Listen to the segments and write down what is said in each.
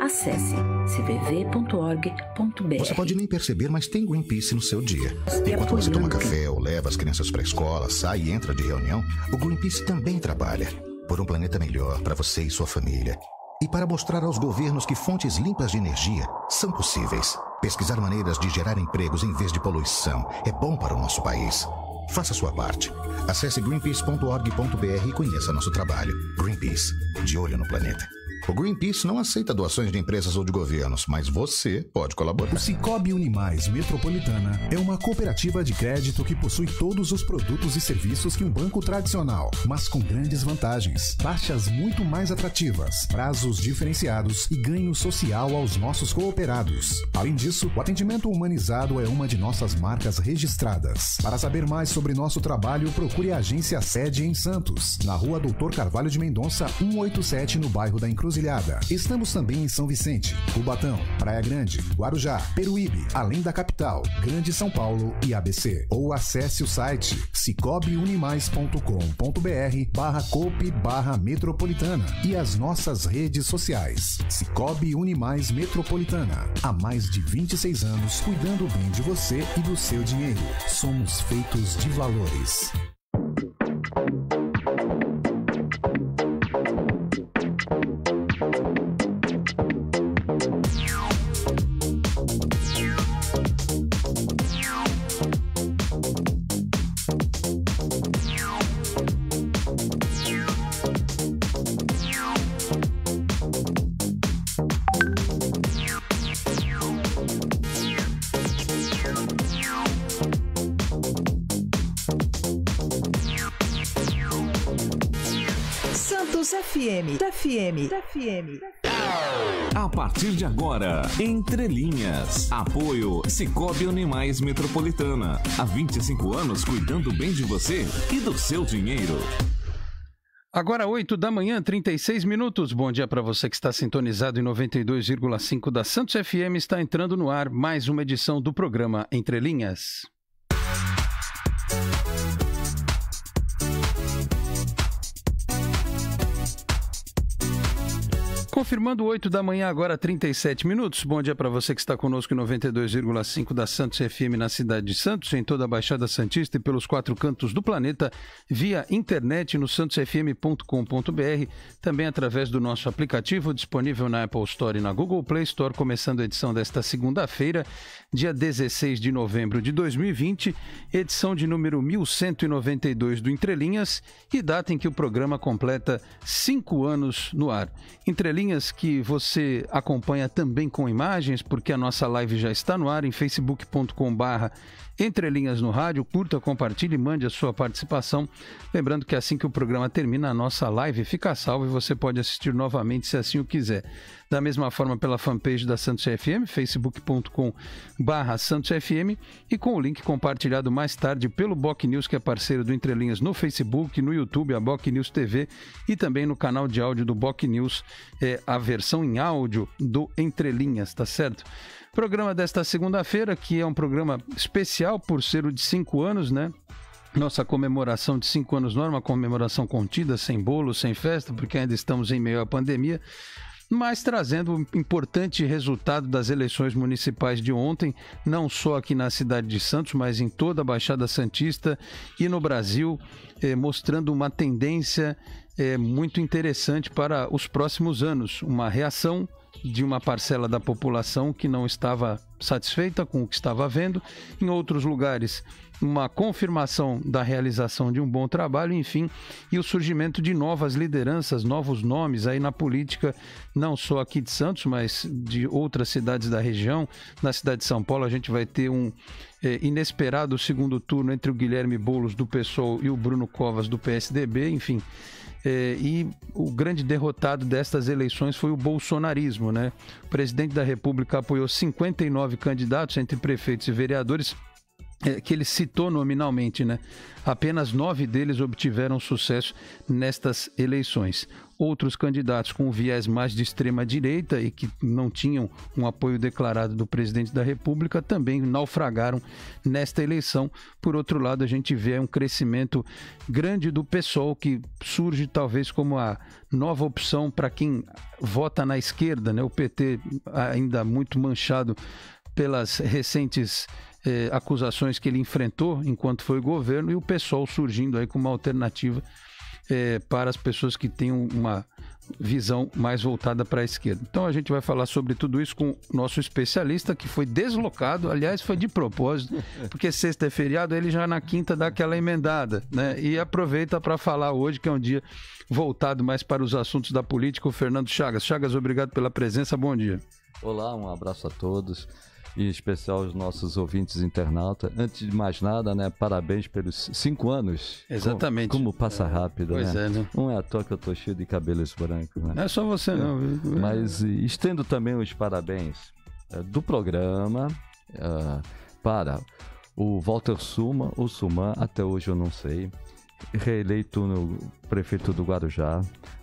acesse cvv.org.br. Você pode nem perceber, mas tem Greenpeace no seu dia. Enquanto você toma café ou leva as crianças para a escola, sai e entra de reunião, o Greenpeace também trabalha por um planeta melhor para você e sua família. E para mostrar aos governos que fontes limpas de energia são possíveis. Pesquisar maneiras de gerar empregos em vez de poluição é bom para o nosso país. Faça sua parte. Acesse greenpeace.org.br e conheça nosso trabalho. Greenpeace, de olho no planeta. O Greenpeace não aceita doações de empresas ou de governos, mas você pode colaborar. O Cicobi Unimais Metropolitana é uma cooperativa de crédito que possui todos os produtos e serviços que um banco tradicional, mas com grandes vantagens, taxas muito mais atrativas, prazos diferenciados e ganho social aos nossos cooperados. Além disso, o atendimento humanizado é uma de nossas marcas registradas. Para saber mais sobre nosso trabalho, procure a agência sede em Santos, na rua Doutor Carvalho de Mendonça, 187, no bairro da Inclusão. Encruzilhada. Estamos também em São Vicente, Cubatão, Praia Grande, Guarujá, Peruíbe, além da capital, Grande São Paulo e ABC. Ou acesse o site cicobiunimais.com.br barra cope barra metropolitana e as nossas redes sociais. Cicobi Unimais Metropolitana. Há mais de 26 anos cuidando bem de você e do seu dinheiro. Somos feitos de valores. FM, da FM, FM. A partir de agora, Entre Linhas. Apoio Cicobi Animais Metropolitana. Há 25 anos cuidando bem de você e do seu dinheiro. Agora 8 da manhã, 36 minutos. Bom dia para você que está sintonizado em 92,5 da Santos FM. Está entrando no ar mais uma edição do programa Entre Linhas. Confirmando 8 da manhã, agora 37 minutos. Bom dia para você que está conosco em 92,5 da Santos FM na cidade de Santos, em toda a Baixada Santista e pelos quatro cantos do planeta, via internet no santosfm.com.br, também através do nosso aplicativo disponível na Apple Store e na Google Play Store, começando a edição desta segunda-feira, dia 16 de novembro de 2020, edição de número 1192 do Entrelinhas e data em que o programa completa cinco anos no ar. Entrelinhas que você acompanha também com imagens, porque a nossa live já está no ar em facebook.com/barra entre linhas no rádio, curta, compartilhe e mande a sua participação. Lembrando que assim que o programa termina, a nossa live fica salva e você pode assistir novamente se assim o quiser. Da mesma forma pela fanpage da Santos FM, facebook.com barra Santos FM e com o link compartilhado mais tarde pelo Boc News, que é parceiro do Entre Linhas no Facebook, no YouTube, a Boc News TV e também no canal de áudio do Boc News, é, a versão em áudio do Entre Linhas, tá certo? Programa desta segunda-feira, que é um programa especial por ser o de cinco anos, né? Nossa comemoração de cinco anos não é uma comemoração contida, sem bolo, sem festa, porque ainda estamos em meio à pandemia mas trazendo um importante resultado das eleições municipais de ontem, não só aqui na cidade de Santos, mas em toda a Baixada Santista e no Brasil, eh, mostrando uma tendência eh, muito interessante para os próximos anos, uma reação de uma parcela da população que não estava satisfeita com o que estava vendo, em outros lugares, uma confirmação da realização de um bom trabalho, enfim, e o surgimento de novas lideranças, novos nomes aí na política, não só aqui de Santos, mas de outras cidades da região. Na cidade de São Paulo, a gente vai ter um é, inesperado segundo turno entre o Guilherme Bolos do PSOL e o Bruno Covas do PSDB, enfim. É, e o grande derrotado destas eleições foi o bolsonarismo, né? O presidente da República apoiou 59 candidatos entre prefeitos e vereadores é, que ele citou nominalmente, né? Apenas nove deles obtiveram sucesso nestas eleições outros candidatos com viés mais de extrema direita e que não tinham um apoio declarado do presidente da República também naufragaram nesta eleição. Por outro lado, a gente vê um crescimento grande do PSOL que surge talvez como a nova opção para quem vota na esquerda, né? O PT ainda muito manchado pelas recentes eh, acusações que ele enfrentou enquanto foi governo e o PSOL surgindo aí como uma alternativa é, para as pessoas que têm uma visão mais voltada para a esquerda. Então a gente vai falar sobre tudo isso com nosso especialista que foi deslocado, aliás foi de propósito, porque sexta é feriado, ele já na quinta dá aquela emendada, né? E aproveita para falar hoje que é um dia voltado mais para os assuntos da política, o Fernando Chagas. Chagas, obrigado pela presença. Bom dia. Olá, um abraço a todos em especial os nossos ouvintes internautas. Antes de mais nada, né, parabéns pelos cinco anos. Exatamente. Como, como passa rápido, é, pois né? É, né? Não é à toa que eu estou cheio de cabelos brancos, né? Não é só você não. Viu? Mas eh, estendo também os parabéns é, do programa eh, para o Walter Suma, ou Suman, até hoje eu não sei, reeleito no prefeito do Guarujá,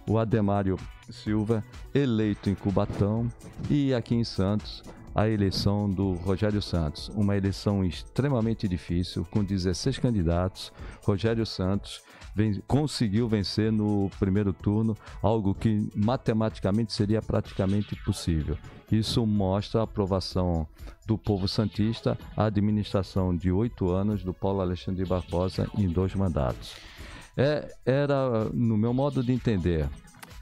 o Ademário Silva, eleito em Cubatão e aqui em Santos, a eleição do Rogério Santos. Uma eleição extremamente difícil, com 16 candidatos. Rogério Santos vem, conseguiu vencer no primeiro turno, algo que matematicamente seria praticamente impossível. Isso mostra a aprovação do povo santista à administração de oito anos do Paulo Alexandre Barbosa em dois mandatos. É, era, no meu modo de entender,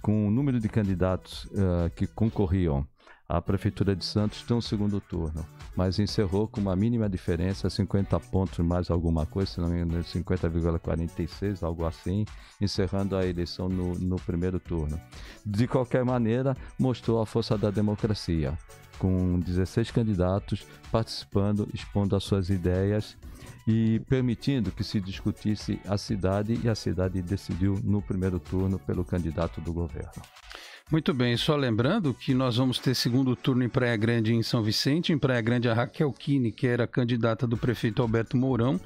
com o número de candidatos uh, que concorriam a Prefeitura de Santos tem um segundo turno, mas encerrou com uma mínima diferença, 50 pontos mais alguma coisa, se não me engano, 50,46, algo assim, encerrando a eleição no, no primeiro turno. De qualquer maneira, mostrou a força da democracia, com 16 candidatos participando, expondo as suas ideias e permitindo que se discutisse a cidade, e a cidade decidiu no primeiro turno pelo candidato do governo. Muito bem, só lembrando que nós vamos ter segundo turno em Praia Grande em São Vicente. Em Praia Grande, a Raquel Kine, que era candidata do prefeito Alberto Mourão,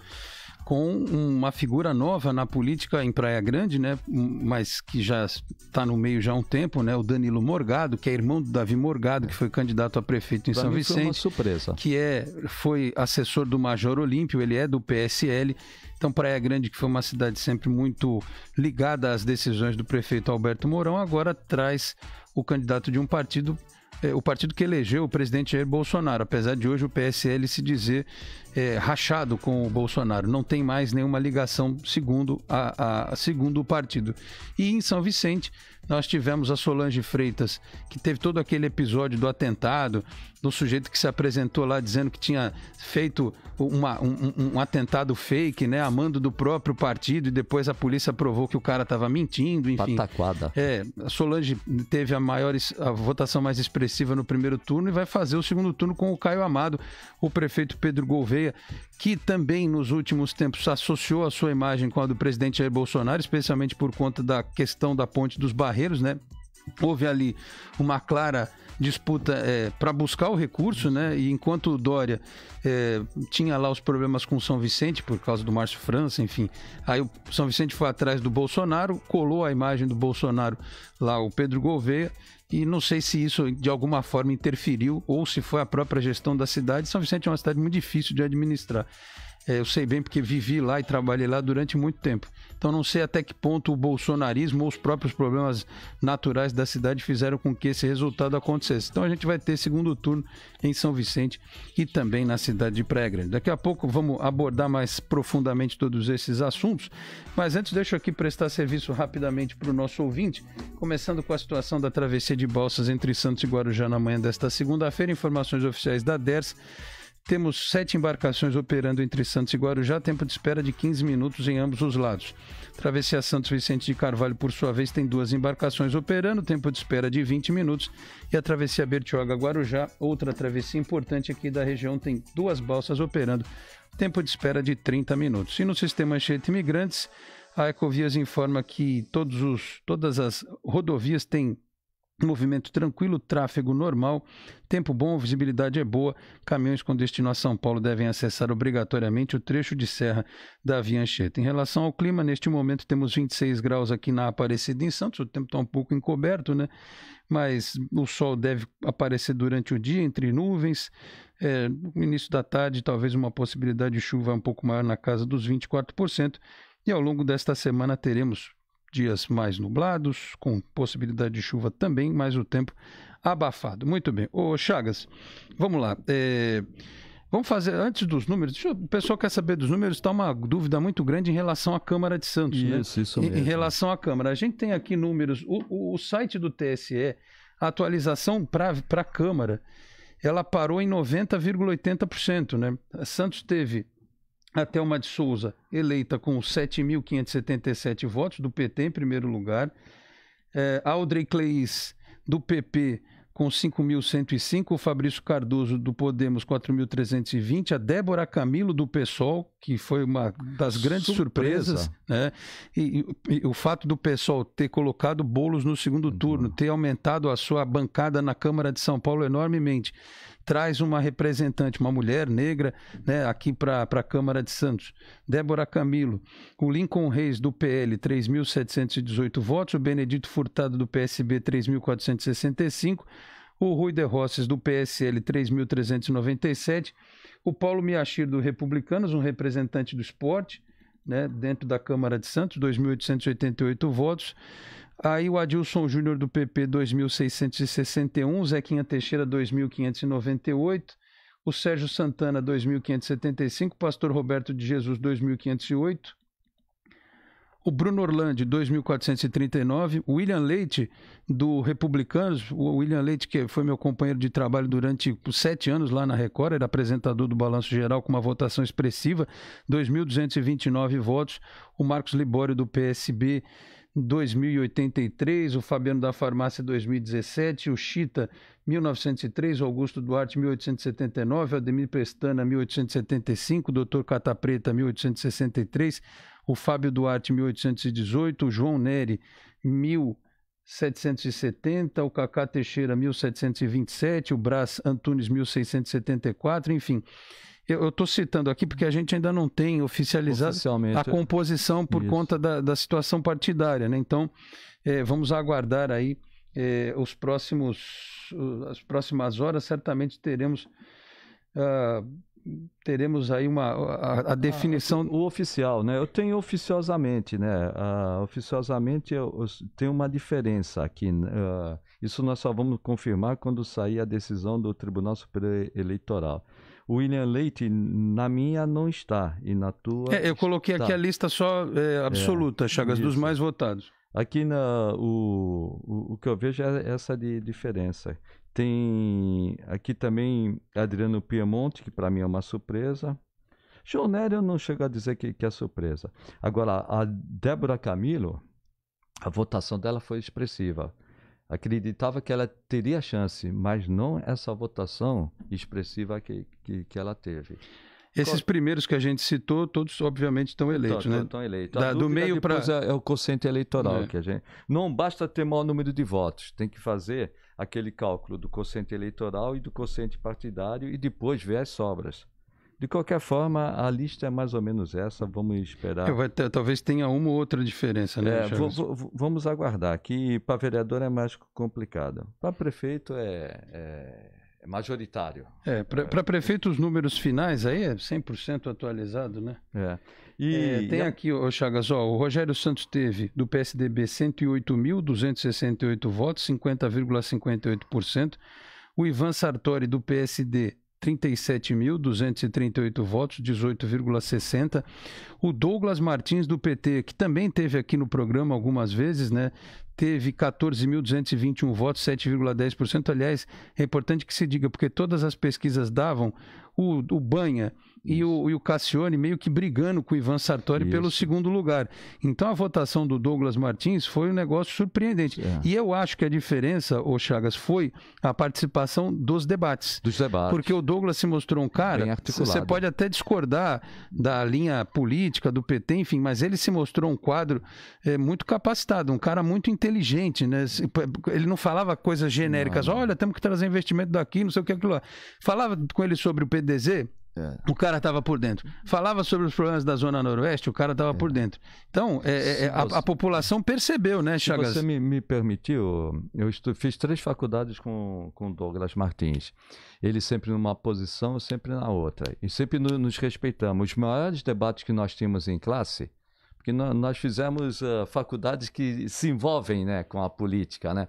com uma figura nova na política em Praia Grande, né? Mas que já está no meio já há um tempo, né? O Danilo Morgado, que é irmão do Davi Morgado, que foi candidato a prefeito em pra São Vicente. Foi uma surpresa. Que é, foi assessor do Major Olímpio, ele é do PSL então, Praia Grande, que foi uma cidade sempre muito ligada às decisões do prefeito Alberto Mourão, agora traz o candidato de um partido é, o partido que elegeu o presidente Jair Bolsonaro, apesar de hoje o PSL se dizer é, rachado com o Bolsonaro, não tem mais nenhuma ligação segundo, a, a, segundo o partido. E em São Vicente, nós tivemos a Solange Freitas, que teve todo aquele episódio do atentado, do sujeito que se apresentou lá dizendo que tinha feito uma, um, um atentado fake, né, amando do próprio partido, e depois a polícia provou que o cara estava mentindo, enfim. Pataquada. É, a Solange teve a, maior, a votação mais expressiva no primeiro turno e vai fazer o segundo turno com o Caio Amado, o prefeito Pedro Gouveia Correia, que também nos últimos tempos associou a sua imagem com a do presidente Jair Bolsonaro, especialmente por conta da questão da ponte dos Barreiros, né? houve ali uma clara disputa é, para buscar o recurso, né? E enquanto o Dória é, tinha lá os problemas com o São Vicente por causa do Márcio França, enfim, aí o São Vicente foi atrás do Bolsonaro, colou a imagem do Bolsonaro lá o Pedro Gouveia e não sei se isso de alguma forma interferiu ou se foi a própria gestão da cidade. São Vicente é uma cidade muito difícil de administrar. É, eu sei bem porque vivi lá e trabalhei lá durante muito tempo. Então não sei até que ponto o bolsonarismo ou os próprios problemas naturais da cidade fizeram com que esse resultado acontecesse. Então a gente vai ter segundo turno em São Vicente e também na cidade de Praia Grande. Daqui a pouco vamos abordar mais profundamente todos esses assuntos, mas antes deixo aqui prestar serviço rapidamente para o nosso ouvinte, começando com a situação da travessia de balsas entre Santos e Guarujá na manhã desta segunda-feira, informações oficiais da DERS temos sete embarcações operando entre Santos e Guarujá, tempo de espera de 15 minutos em ambos os lados. Travessia Santos Vicente de Carvalho, por sua vez, tem duas embarcações operando, tempo de espera de 20 minutos. E a Travessia Bertioga Guarujá, outra travessia importante aqui da região, tem duas balsas operando, tempo de espera de 30 minutos. E no sistema Anchieta Imigrantes, a Ecovias informa que todos os, todas as rodovias têm Movimento tranquilo, tráfego normal, tempo bom, visibilidade é boa. Caminhões com destino a São Paulo devem acessar obrigatoriamente o trecho de serra da Via Anchieta. Em relação ao clima, neste momento temos 26 graus aqui na Aparecida em Santos. O tempo está um pouco encoberto, né? Mas o sol deve aparecer durante o dia, entre nuvens. É, no início da tarde, talvez uma possibilidade de chuva um pouco maior na casa dos 24%. E ao longo desta semana teremos dias mais nublados, com possibilidade de chuva também, mas o tempo abafado. Muito bem. Ô, Chagas, vamos lá. É... Vamos fazer, antes dos números, o pessoal quer saber dos números, está uma dúvida muito grande em relação à Câmara de Santos. Isso, né? isso mesmo. Em, relação à Câmara. A gente tem aqui números, o, o, o site do TSE, a atualização para a Câmara, ela parou em 90,80%. Né? Santos teve a Thelma de Souza, eleita com 7.577 votos, do PT em primeiro lugar. É, Audrey Cleis, do PP, com 5.105. O Fabrício Cardoso, do Podemos, 4.320. A Débora Camilo, do PSOL, que foi uma das grandes Surpresa. surpresas. Né? E, e, e, o fato do PSOL ter colocado bolos no segundo turno, ter aumentado a sua bancada na Câmara de São Paulo enormemente, traz uma representante, uma mulher negra, né, aqui para a Câmara de Santos. Débora Camilo, o Lincoln Reis do PL, 3.718 votos, o Benedito Furtado do PSB, 3.465, o Rui de Rosses do PSL, 3.397, o Paulo Miachir do Republicanos, um representante do esporte, né, dentro da Câmara de Santos, 2.888 votos. Aí o Adilson Júnior do PP 2661, Zequinha Teixeira 2598, o Sérgio Santana 2575, Pastor Roberto de Jesus 2508, o Bruno Orlando 2439, o William Leite do Republicanos, o William Leite que foi meu companheiro de trabalho durante sete anos lá na Record, era apresentador do Balanço Geral com uma votação expressiva, 2.229 votos, o Marcos Libório do PSB 2083, o Fabiano da Farmácia 2017, o Chita 1903, o Augusto Duarte 1879, o Ademir Pestana 1875, o Dr. Cata Preta 1863, o Fábio Duarte 1818, o João Neri 1770, o Cacá Teixeira 1727, o Brás Antunes 1674, enfim. Eu estou citando aqui porque a gente ainda não tem oficializado a é. composição por isso. conta da, da, situação partidária, né? Então, é, vamos aguardar aí é, os próximos, as próximas horas, certamente teremos. Uh, teremos aí uma a, a ah, definição o oficial né eu tenho oficiosamente né uh, oficiosamente eu, eu, tem uma diferença aqui uh, isso nós só vamos confirmar quando sair a decisão do Tribunal Superior Eleitoral. O William Leite, na minha não está, e na tua. É, eu coloquei está. aqui a lista só é, é absoluta, é, Chagas, isso. dos mais votados. Aqui na, o, o, o, que eu vejo é essa de diferença. Tem aqui também Adriano Piemonte, que para mim é uma surpresa. João Nery eu não chego a dizer que, que é surpresa. Agora, a Débora Camilo, a votação dela foi expressiva acreditava que ela teria chance, mas não essa votação expressiva que, que, que ela teve. Esses primeiros que a gente citou, todos obviamente estão eleitos, então, né? Estão eleitos. Da, do meio para é o quociente eleitoral é. que a gente. Não basta ter maior número de votos, tem que fazer aquele cálculo do quociente eleitoral e do quociente partidário e depois ver as sobras. De qualquer forma, a lista é mais ou menos essa, vamos esperar. ter, talvez tenha uma ou outra diferença, né? É, vamos aguardar, que para vereador é mais complicado. Para prefeito é, é, é majoritário. É, para é. prefeito os números finais aí é 100% atualizado, né? É. E, é, tem e... aqui, ô Chagas, ó, o Rogério Santos teve do PSDB 108.268 votos, 50,58%. O Ivan Sartori do PSD 37.238 votos, 18,60. O Douglas Martins do PT, que também teve aqui no programa algumas vezes, né? Teve 14.221 votos, 7,10%. Aliás, é importante que se diga, porque todas as pesquisas davam o, o Banha e o, e o Cassione meio que brigando com o Ivan Sartori Isso. pelo segundo lugar. Então a votação do Douglas Martins foi um negócio surpreendente. É. E eu acho que a diferença, ô Chagas, foi a participação dos debates. Dos debates. Porque o Douglas se mostrou um cara. Você pode até discordar da linha política, do PT, enfim, mas ele se mostrou um quadro é, muito capacitado, um cara muito inteligente, né? Ele não falava coisas genéricas, não, olha, temos que trazer investimento daqui, não sei o que, aquilo lá. Falava com ele sobre o PDZ, é. O cara estava por dentro. Falava sobre os problemas da Zona Noroeste, o cara estava é. por dentro. Então, é, é, é a, a, população percebeu, né, Chagas? Se você me, me permitiu, eu estu, fiz três faculdades com, com Douglas Martins. Ele sempre numa posição, sempre na outra. E sempre no, nos respeitamos. Os maiores debates que nós tínhamos em classe porque nós fizemos uh, faculdades que se envolvem né, com a política. Né?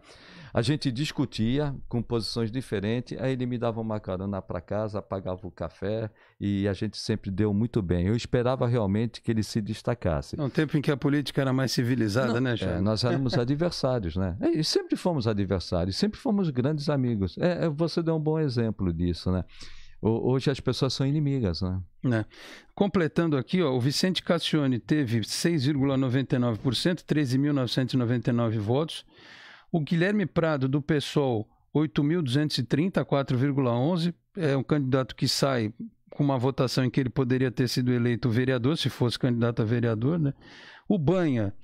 A gente discutia com posições diferentes, aí ele me dava uma carona para casa, pagava o café e a gente sempre deu muito bem. Eu esperava realmente que ele se destacasse. É um tempo em que a política era mais civilizada, Não, né, Jair? É, nós éramos adversários, né? E sempre fomos adversários, sempre fomos grandes amigos. É, é você deu um bom exemplo disso, né? Hoje as pessoas são inimigas, né? É. Completando aqui, ó, o Vicente Cassione teve 6,99%, 13.999 votos. O Guilherme Prado, do PSOL, 8.230, 4,11%. É um candidato que sai com uma votação em que ele poderia ter sido eleito vereador, se fosse candidato a vereador, né? O Banha,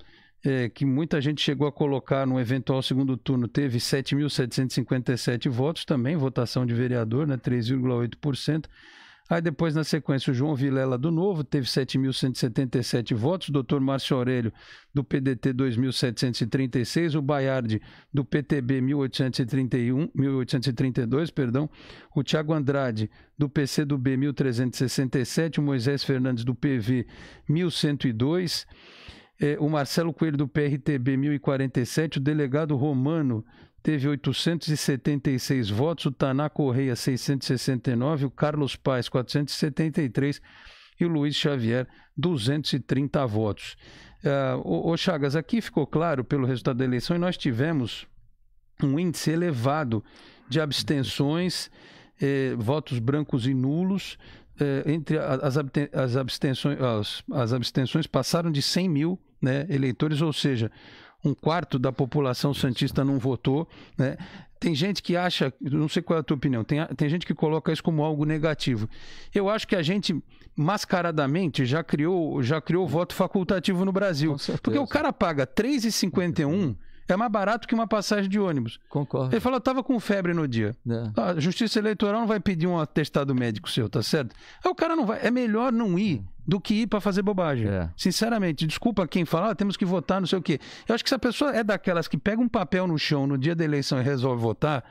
é, que muita gente chegou a colocar no eventual segundo turno, teve 7.757 votos também, votação de vereador, né, 3,8%. Aí depois, na sequência, o João Vilela do Novo teve 7.177 votos, o doutor Márcio Aurélio do PDT 2.736, o Baiardi do PTB 1.831, 1.832, perdão, o Tiago Andrade do PC do B 1.367, o Moisés Fernandes do PV 1.102 é, o Marcelo Coelho do PRTB 1047, o delegado Romano teve 876 votos, o Taná Correia 669, o Carlos Paz 473 e o Luiz Xavier 230 votos. Uh, ô, Chagas, aqui ficou claro pelo resultado da eleição e nós tivemos um índice elevado de abstenções, eh, votos brancos e nulos, é, entre as, abstenções, as, abstenções passaram de 100 mil né, eleitores, ou seja, um quarto da população santista não votou, né? Tem gente que acha, não sei qual é a tua opinião, tem, tem gente que coloca isso como algo negativo. Eu acho que a gente mascaradamente já criou já criou voto facultativo no Brasil, porque o cara paga 3,51 é mais barato que uma passagem de ônibus. Concordo. Ele falou, eu tava com febre no dia. É. A justiça eleitoral não vai pedir um atestado médico seu, tá certo? Aí o cara não vai. É melhor não ir do que ir para fazer bobagem. É. Sinceramente, desculpa quem fala, ah, temos que votar, não sei o quê. Eu acho que se a pessoa é daquelas que pega um papel no chão no dia da eleição e resolve votar,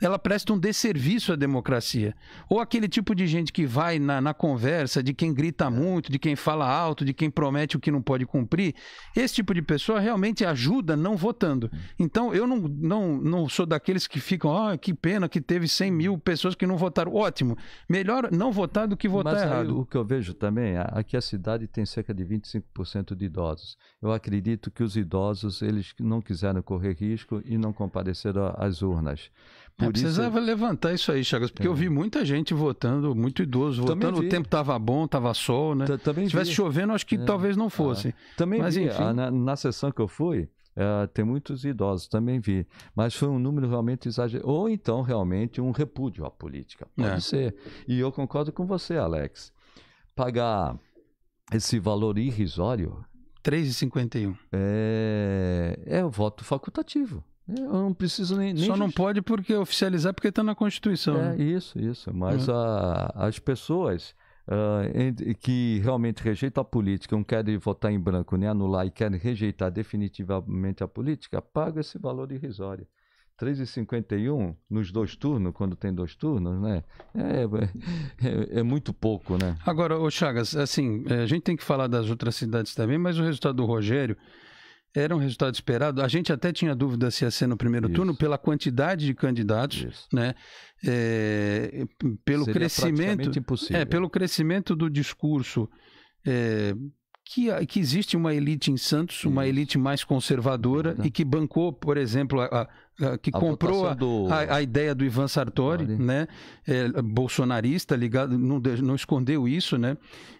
ela presta um desserviço à democracia. Ou aquele tipo de gente que vai na, na conversa, de quem grita muito, de quem fala alto, de quem promete o que não pode cumprir, esse tipo de pessoa realmente ajuda não votando. Então, eu não, não, não sou daqueles que ficam, oh, que pena que teve 100 mil pessoas que não votaram. Ótimo, melhor não votar do que votar Mas errado. Aí, o que eu vejo também, aqui a cidade tem cerca de 25% de idosos. Eu acredito que os idosos, eles não quiseram correr risco e não compareceram às urnas. Por é, precisava isso... levantar isso aí, Chagas, porque é. eu vi muita gente votando, muito idoso votando. O tempo estava bom, estava sol, né? também Se tivesse chovendo, acho que é. talvez não fosse. Ah. Também Mas, vi. Ah, enfim... Ah, na, na sessão que eu fui, ah, tem muitos idosos, também vi. Mas foi um número realmente exagerado. Ou então, realmente, um repúdio à política. Pode é. ser. E eu concordo com você, Alex. Pagar esse valor irrisório. 3,51. É, é o voto facultativo. É, eu não preciso nem. nem Só não pode porque oficializar porque está na Constituição. É, né? isso, isso. Mas uhum. a, as pessoas uh, que realmente rejeitam a política, não querem votar em branco nem anular e querem rejeitar definitivamente a política, pagam esse valor irrisório. 3,51 nos dois turnos, quando tem dois turnos, né? É, é, é, é muito pouco, né? Agora, o Chagas, assim, eh, a gente tem que falar das outras cidades também, mas o resultado do Rogério era um resultado esperado. A gente até tinha dúvida se ia ser no primeiro Isso. turno pela quantidade de candidatos, Isso. né? É, pelo Seria crescimento, impossível. é pelo crescimento do discurso é, que, que existe uma elite em Santos, uma elite mais conservadora e uhum. que bancou, por exemplo, a, a ah, que a comprou do... a, a, ideia do Ivan Sartori, né? É, bolsonarista, ligado, não, não escondeu isso, né?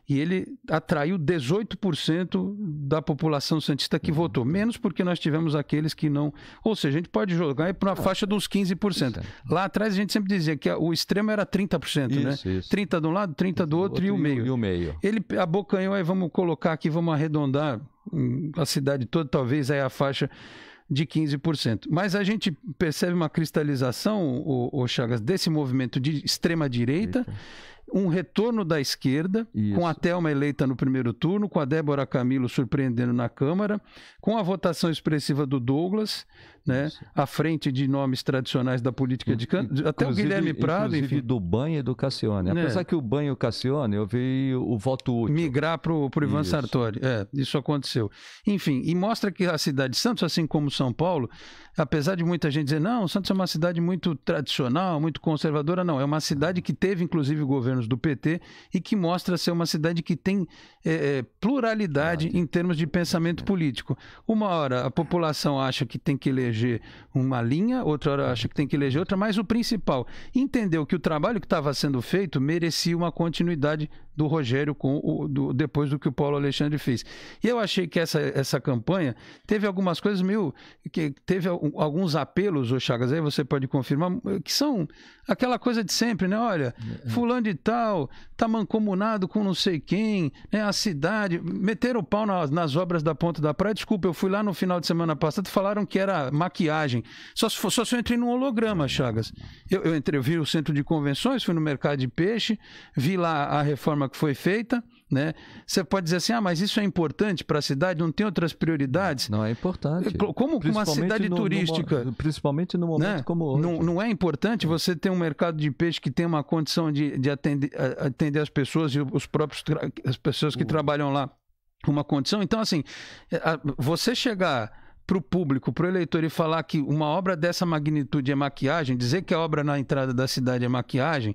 E ele atraiu 18% da população santista que uhum. votou, menos porque nós tivemos aqueles que não. Ou seja, a gente pode jogar para uma ah, faixa dos 15%. É. Lá atrás a gente sempre dizia que o extremo era 30%, isso, né? Isso. 30 de um lado, 30 do outro, outro e o meio. E o meio. Ele abocanhou, aí vamos colocar aqui, vamos arredondar hum, a cidade toda, talvez aí a faixa de 15%. Mas a gente percebe uma cristalização, o, Chagas, desse movimento de extrema-direita, um retorno da esquerda, Isso. com a Thelma eleita no primeiro turno, com a Débora Camilo surpreendendo na Câmara, com a votação expressiva do Douglas né, à frente de nomes tradicionais da política de canto, até o Guilherme Prado, enfim. do banho e do Cassione. É. Apesar é. que o banho e o Cassione, eu vi o voto útil. Migrar para o Ivan isso. Sartori. É, isso aconteceu. Enfim, e mostra que a cidade de Santos, assim como São Paulo, apesar de muita gente dizer, não, Santos é uma cidade muito tradicional, muito conservadora, não. É uma cidade que teve, inclusive, governos do PT e que mostra ser uma cidade que tem é, é, pluralidade ah, em termos de pensamento político. Uma hora a população acha que tem que eleger eleger uma linha, outra hora acha que tem que eleger outra, mas o principal, entendeu que o trabalho que estava sendo feito merecia uma continuidade do Rogério com o, do, depois do que o Paulo Alexandre fez. E eu achei que essa, essa campanha teve algumas coisas meio. que teve alguns apelos, ô Chagas, aí você pode confirmar, que são aquela coisa de sempre, né? Olha, é. fulano de tal, tá mancomunado com não sei quem, né? a cidade. Meteram o pau nas, nas obras da Ponta da Praia. Desculpa, eu fui lá no final de semana passado falaram que era maquiagem. Só se, for, só se eu entrei num holograma, Chagas. Eu, eu entrei, eu vi o centro de convenções, fui no mercado de peixe, vi lá a reforma que foi feita, né? Você pode dizer assim, ah, mas isso é importante para a cidade, não tem outras prioridades. Não é importante. Como uma cidade no, turística. No, principalmente no momento né? como hoje. Não, não é importante é. você ter um mercado de peixe que tem uma condição de, de atender, atender as pessoas e os próprios as pessoas que trabalham lá uma condição. Então, assim, é, você chegar para o público, para o eleitor e falar que uma obra dessa magnitude é maquiagem, dizer que a obra na entrada da cidade é maquiagem,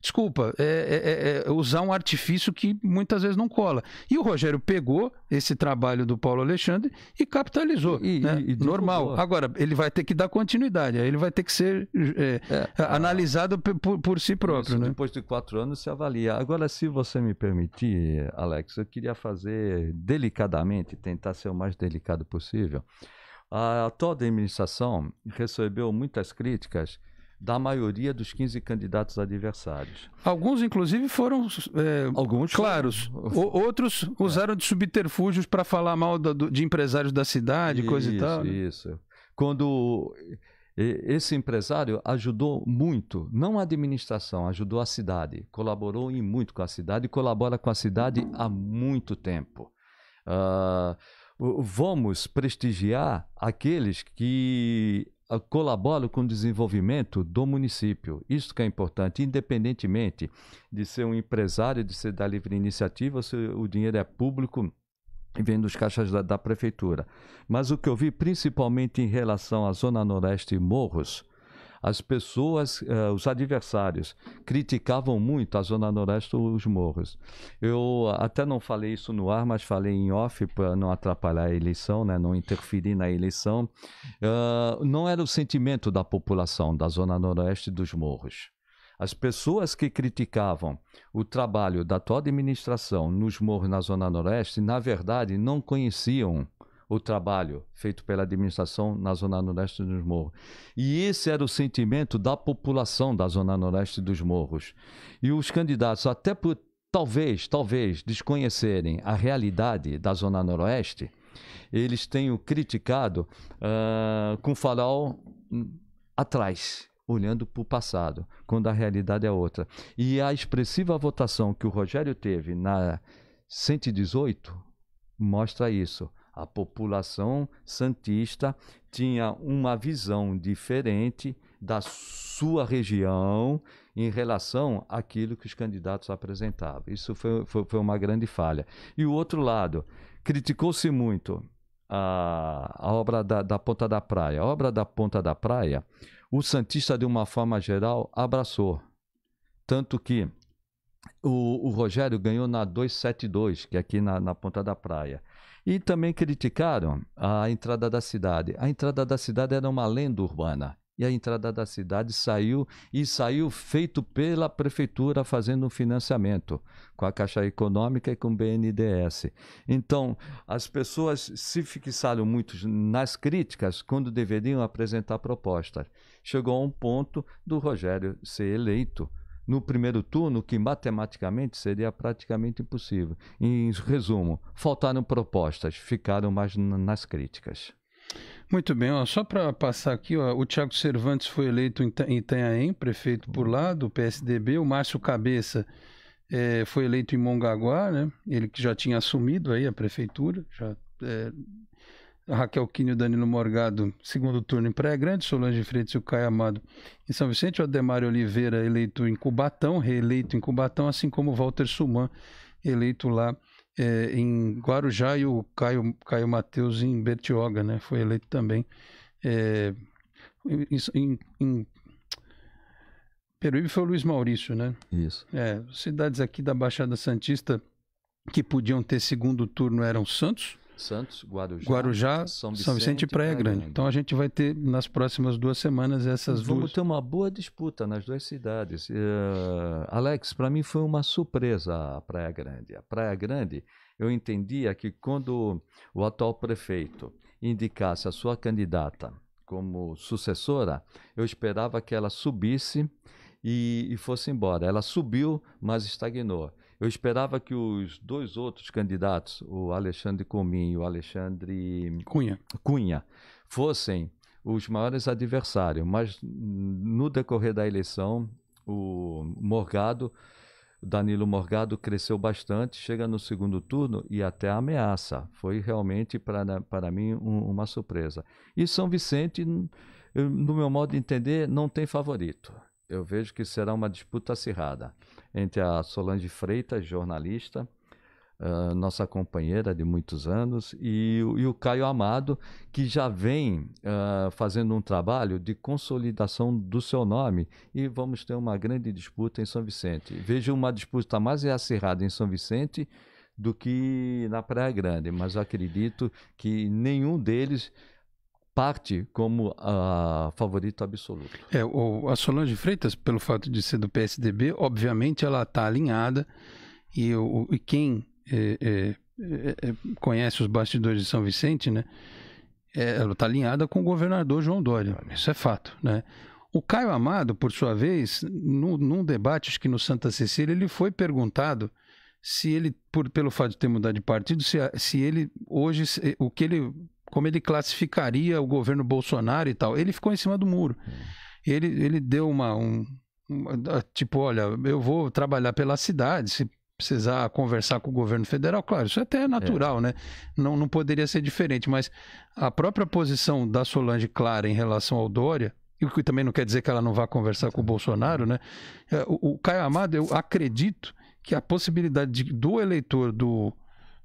desculpa, é é, é, é, é, usar um artifício que muitas vezes não cola. E o Rogério pegou esse trabalho do Paulo Alexandre e capitalizou. E, né? e, e Normal. Agora, ele vai ter que dar continuidade, aí ele vai ter que ser é, analisado por, por, si próprio. Isso, né? Depois de quatro anos se avalia. Agora, se você me permitir, Alex, eu queria fazer delicadamente, tentar ser o mais delicado possível. A atual administração recebeu muitas críticas da maioria dos 15 candidatos adversários. Alguns, inclusive, foram é, Alguns claros. O, outros é. usaram de subterfúgios para falar mal do, de empresários da cidade, isso, coisa e tal. Né? Isso. Quando esse empresário ajudou muito, não a administração, ajudou a cidade, colaborou e muito com a cidade, colabora com a cidade há muito tempo. Uh, vamos prestigiar aqueles que colaboro com o desenvolvimento do município. Isso que é importante, independentemente de ser um empresário, de ser da livre iniciativa, se o dinheiro é público vem dos caixas da, da prefeitura. Mas o que eu vi, principalmente em relação à Zona Noroeste e Morros, as pessoas, eh, os adversários, criticavam muito a Zona Noroeste os morros. Eu eh, até não falei isso no ar, mas falei em off para não atrapalhar a eleição, né? não interferir na eleição. Uh, não era o sentimento da população da Zona Noroeste dos morros. As pessoas que criticavam o trabalho da atual administração nos morros na Zona Noroeste, na verdade, não conheciam o trabalho feito pela administração na Zona Noroeste dos Morros. E esse era o sentimento da população da Zona Noroeste dos Morros. E os candidatos, até por talvez, talvez, desconhecerem a realidade da Zona Noroeste, eles tenham criticado uh, com farol hum, atrás olhando para o passado, quando a realidade é outra. E a expressiva votação que o Rogério teve na 118 mostra isso. A população santista tinha uma visão diferente da sua região em relação àquilo que os candidatos apresentavam. Isso foi, foi, foi uma grande falha. E o outro lado, criticou-se muito a, a obra da, da Ponta da Praia. A obra da Ponta da Praia, o Santista, de uma forma geral, abraçou. Tanto que o, o Rogério ganhou na 272, que é aqui na, na Ponta da Praia. E também criticaram a entrada da cidade. A entrada da cidade era uma lenda urbana. E a entrada da cidade saiu e saiu feito pela prefeitura fazendo um financiamento com a Caixa Econômica e com o BNDES. Então, as pessoas se fixaram muito nas críticas quando deveriam apresentar propostas. Chegou a um ponto do Rogério ser eleito no primeiro turno, que matematicamente seria praticamente impossível. Em resumo, faltaram propostas, ficaram mais nas críticas. Muito bem, ó, só para passar aqui, ó, o Tiago Cervantes foi eleito em Itanhaém, prefeito por lá, do PSDB, o Márcio Cabeça é, foi eleito em Mongaguá, né? ele que já tinha assumido aí a prefeitura, já é, Raquel Quini e Danilo Morgado, segundo turno em Praia Grande, Solange Freitas e o Caio Amado em São Vicente, o Ademário Oliveira, eleito em Cubatão, reeleito em Cubatão, assim como o Walter Suman, eleito lá é, em Guarujá, e o Caio, Caio Matheus em Bertioga, né? Foi eleito também é, em, em Peruíbe foi o Luiz Maurício, né? Isso. É, cidades aqui da Baixada Santista que podiam ter segundo turno eram Santos, Santos, Guarujá, Guarujá São, Vicente, São Vicente e Praia, Praia Grande. Grande. Então a gente vai ter nas próximas duas semanas essas Vamos duas. Vamos ter uma boa disputa nas duas cidades. Uh, Alex, para mim foi uma surpresa a Praia Grande. A Praia Grande, eu entendia que quando o atual prefeito indicasse a sua candidata como sucessora, eu esperava que ela subisse e, e fosse embora. Ela subiu, mas estagnou. Eu esperava que os dois outros candidatos, o Alexandre Comim e o Alexandre Cunha, Cunha fossem os maiores adversários, mas no decorrer da eleição, o Morgado, Danilo Morgado, cresceu bastante, chega no segundo turno e até ameaça. Foi realmente, para, para mim, um, uma surpresa. E São Vicente, no meu modo de entender, não tem favorito. Eu vejo que será uma disputa acirrada entre a Solange Freitas, jornalista, uh, nossa companheira de muitos anos, e, e, o Caio Amado, que já vem uh, fazendo um trabalho de consolidação do seu nome. E vamos ter uma grande disputa em São Vicente. Vejo uma disputa mais acirrada em São Vicente do que na Praia Grande, mas acredito que nenhum deles parte como a ah, favorito absoluto. É, o, a Solange Freitas, pelo fato de ser do PSDB, obviamente ela está alinhada e, o, e quem é, é, é, é, conhece os bastidores de São Vicente, né? É, ela está alinhada com o governador João Dória, isso é fato, né? O Caio Amado, por sua vez, no, num debate, acho que no Santa Cecília, ele foi perguntado se ele, por, pelo fato de ter mudado de partido, se, se ele hoje, o que ele como ele classificaria o governo Bolsonaro e tal. Ele ficou em cima do muro. É. Ele, ele deu uma. Um, uma tipo, olha, eu vou trabalhar pela cidade, se precisar conversar com o governo federal, claro, isso é até é natural, é. né? Não, não poderia ser diferente, mas a própria posição da Solange Clara em relação ao Dória, e o que também não quer dizer que ela não vá conversar com o Bolsonaro, né? É, o, o Caio Amado, eu acredito que a possibilidade de, do eleitor do,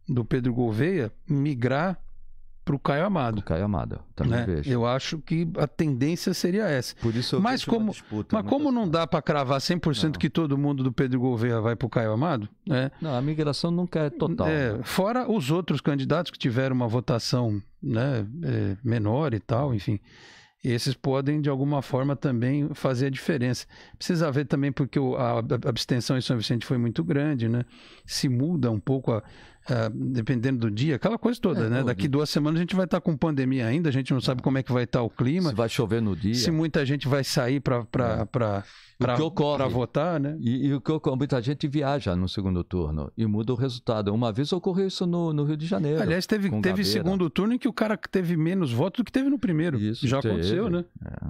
do Pedro Gouveia migrar para o Caio Amado. Caio Amado, também né? vejo. Eu acho que a tendência seria essa. Por isso eu mas como, disputa, mas né, como não dá para cravar 100% não. que todo mundo do Pedro Gouveia vai para o Caio Amado, né? Não, a migração nunca é total. É, né? Fora os outros candidatos que tiveram uma votação né, é, menor e tal, enfim esses podem, de alguma forma, também fazer a diferença. Precisa ver também porque a abstenção em São Vicente foi muito grande, né? Se muda um pouco a, uh, dependendo do dia, aquela coisa toda, é, né? Daqui duas semanas a gente vai estar tá com pandemia ainda, a gente não sabe ah. como é que vai estar tá o clima. Se vai chover no dia. Se muita gente vai sair para para é. votar, né? E, e, o que ocorre, muita gente viaja no segundo turno e muda o resultado. Uma vez ocorreu isso no, no Rio de Janeiro. Aliás, teve, teve segundo turno em que o cara teve menos votos do que teve no primeiro. Isso Já teve. aconteceu, né? É.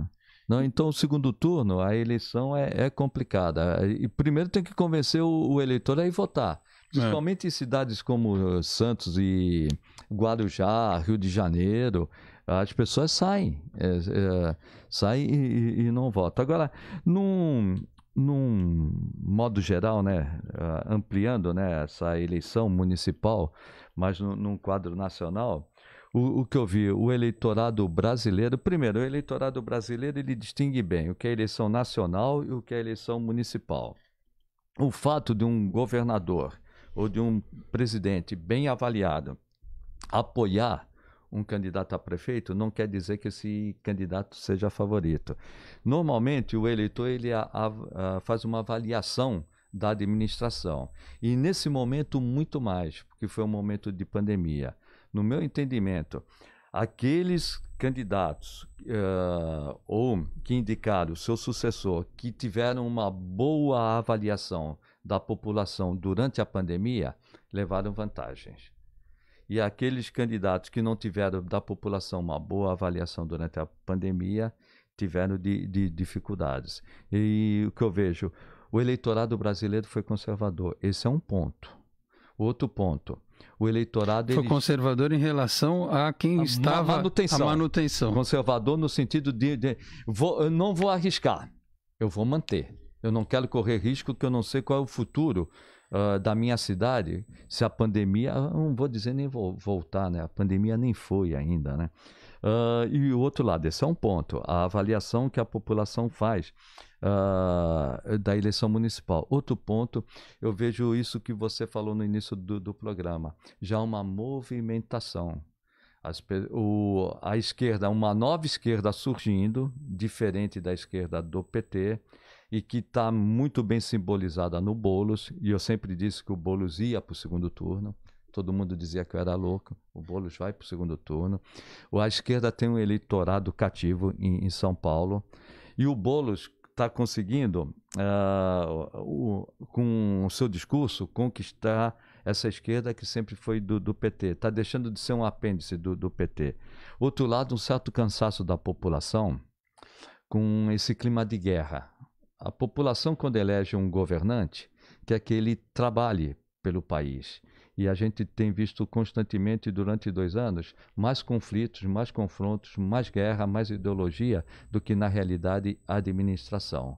Não, então, o segundo turno, a eleição é, é complicada. E primeiro tem que convencer o, o eleitor a ir votar. É. Principalmente é. em cidades como eh, Santos e Guarujá, Rio de Janeiro, as pessoas saem, é, é, saem e, e, não votam. Agora, num, num modo geral, né, ah, ampliando né, essa eleição municipal, mas num, num quadro nacional, o, o, que eu vi, o eleitorado brasileiro, primeiro, o eleitorado brasileiro ele distingue bem o que é eleição nacional e o que é eleição municipal. O fato de um governador ou de um presidente bem avaliado apoiar um candidato a prefeito, não quer dizer que esse candidato seja favorito. Normalmente, o eleitor ele a, a, a faz uma avaliação da administração. E nesse momento, muito mais, porque foi um momento de pandemia. No meu entendimento, aqueles candidatos uh, ou que indicaram o seu sucessor que tiveram uma boa avaliação da população durante a pandemia levaram vantagens. E aqueles candidatos que não tiveram da população uma boa avaliação durante a pandemia tiveram de, de dificuldades. E o que eu vejo, o eleitorado brasileiro foi conservador. Esse é um ponto. Outro ponto. O eleitorado. Foi ele... conservador em relação a quem a estava. Manutenção. A manutenção. Conservador no sentido de. de vou, eu não vou arriscar, eu vou manter. Eu não quero correr risco que eu não sei qual é o futuro uh, da minha cidade. Se a pandemia, não vou dizer nem vou voltar, né? A pandemia nem foi ainda, né? Uh, e o outro lado, esse é um ponto, a avaliação que a população faz uh, da eleição municipal. Outro ponto, eu vejo isso que você falou no início do, do programa, já uma movimentação. As, o, a esquerda, uma nova esquerda surgindo, diferente da esquerda do PT, e que está muito bem simbolizada no Bolos. E eu sempre disse que o Bolos ia para o segundo turno. Todo mundo dizia que eu era louco. O Bolos vai para o segundo turno. A esquerda tem um eleitorado cativo em, em São Paulo. E o Bolos está conseguindo, uh, o, com o seu discurso, conquistar essa esquerda que sempre foi do, do PT. Está deixando de ser um apêndice do, do PT. Outro lado, um certo cansaço da população com esse clima de guerra. A população, quando elege um governante, quer que ele trabalhe pelo país. E a gente tem visto constantemente durante dois anos mais conflitos, mais confrontos, mais guerra, mais ideologia do que na realidade a administração.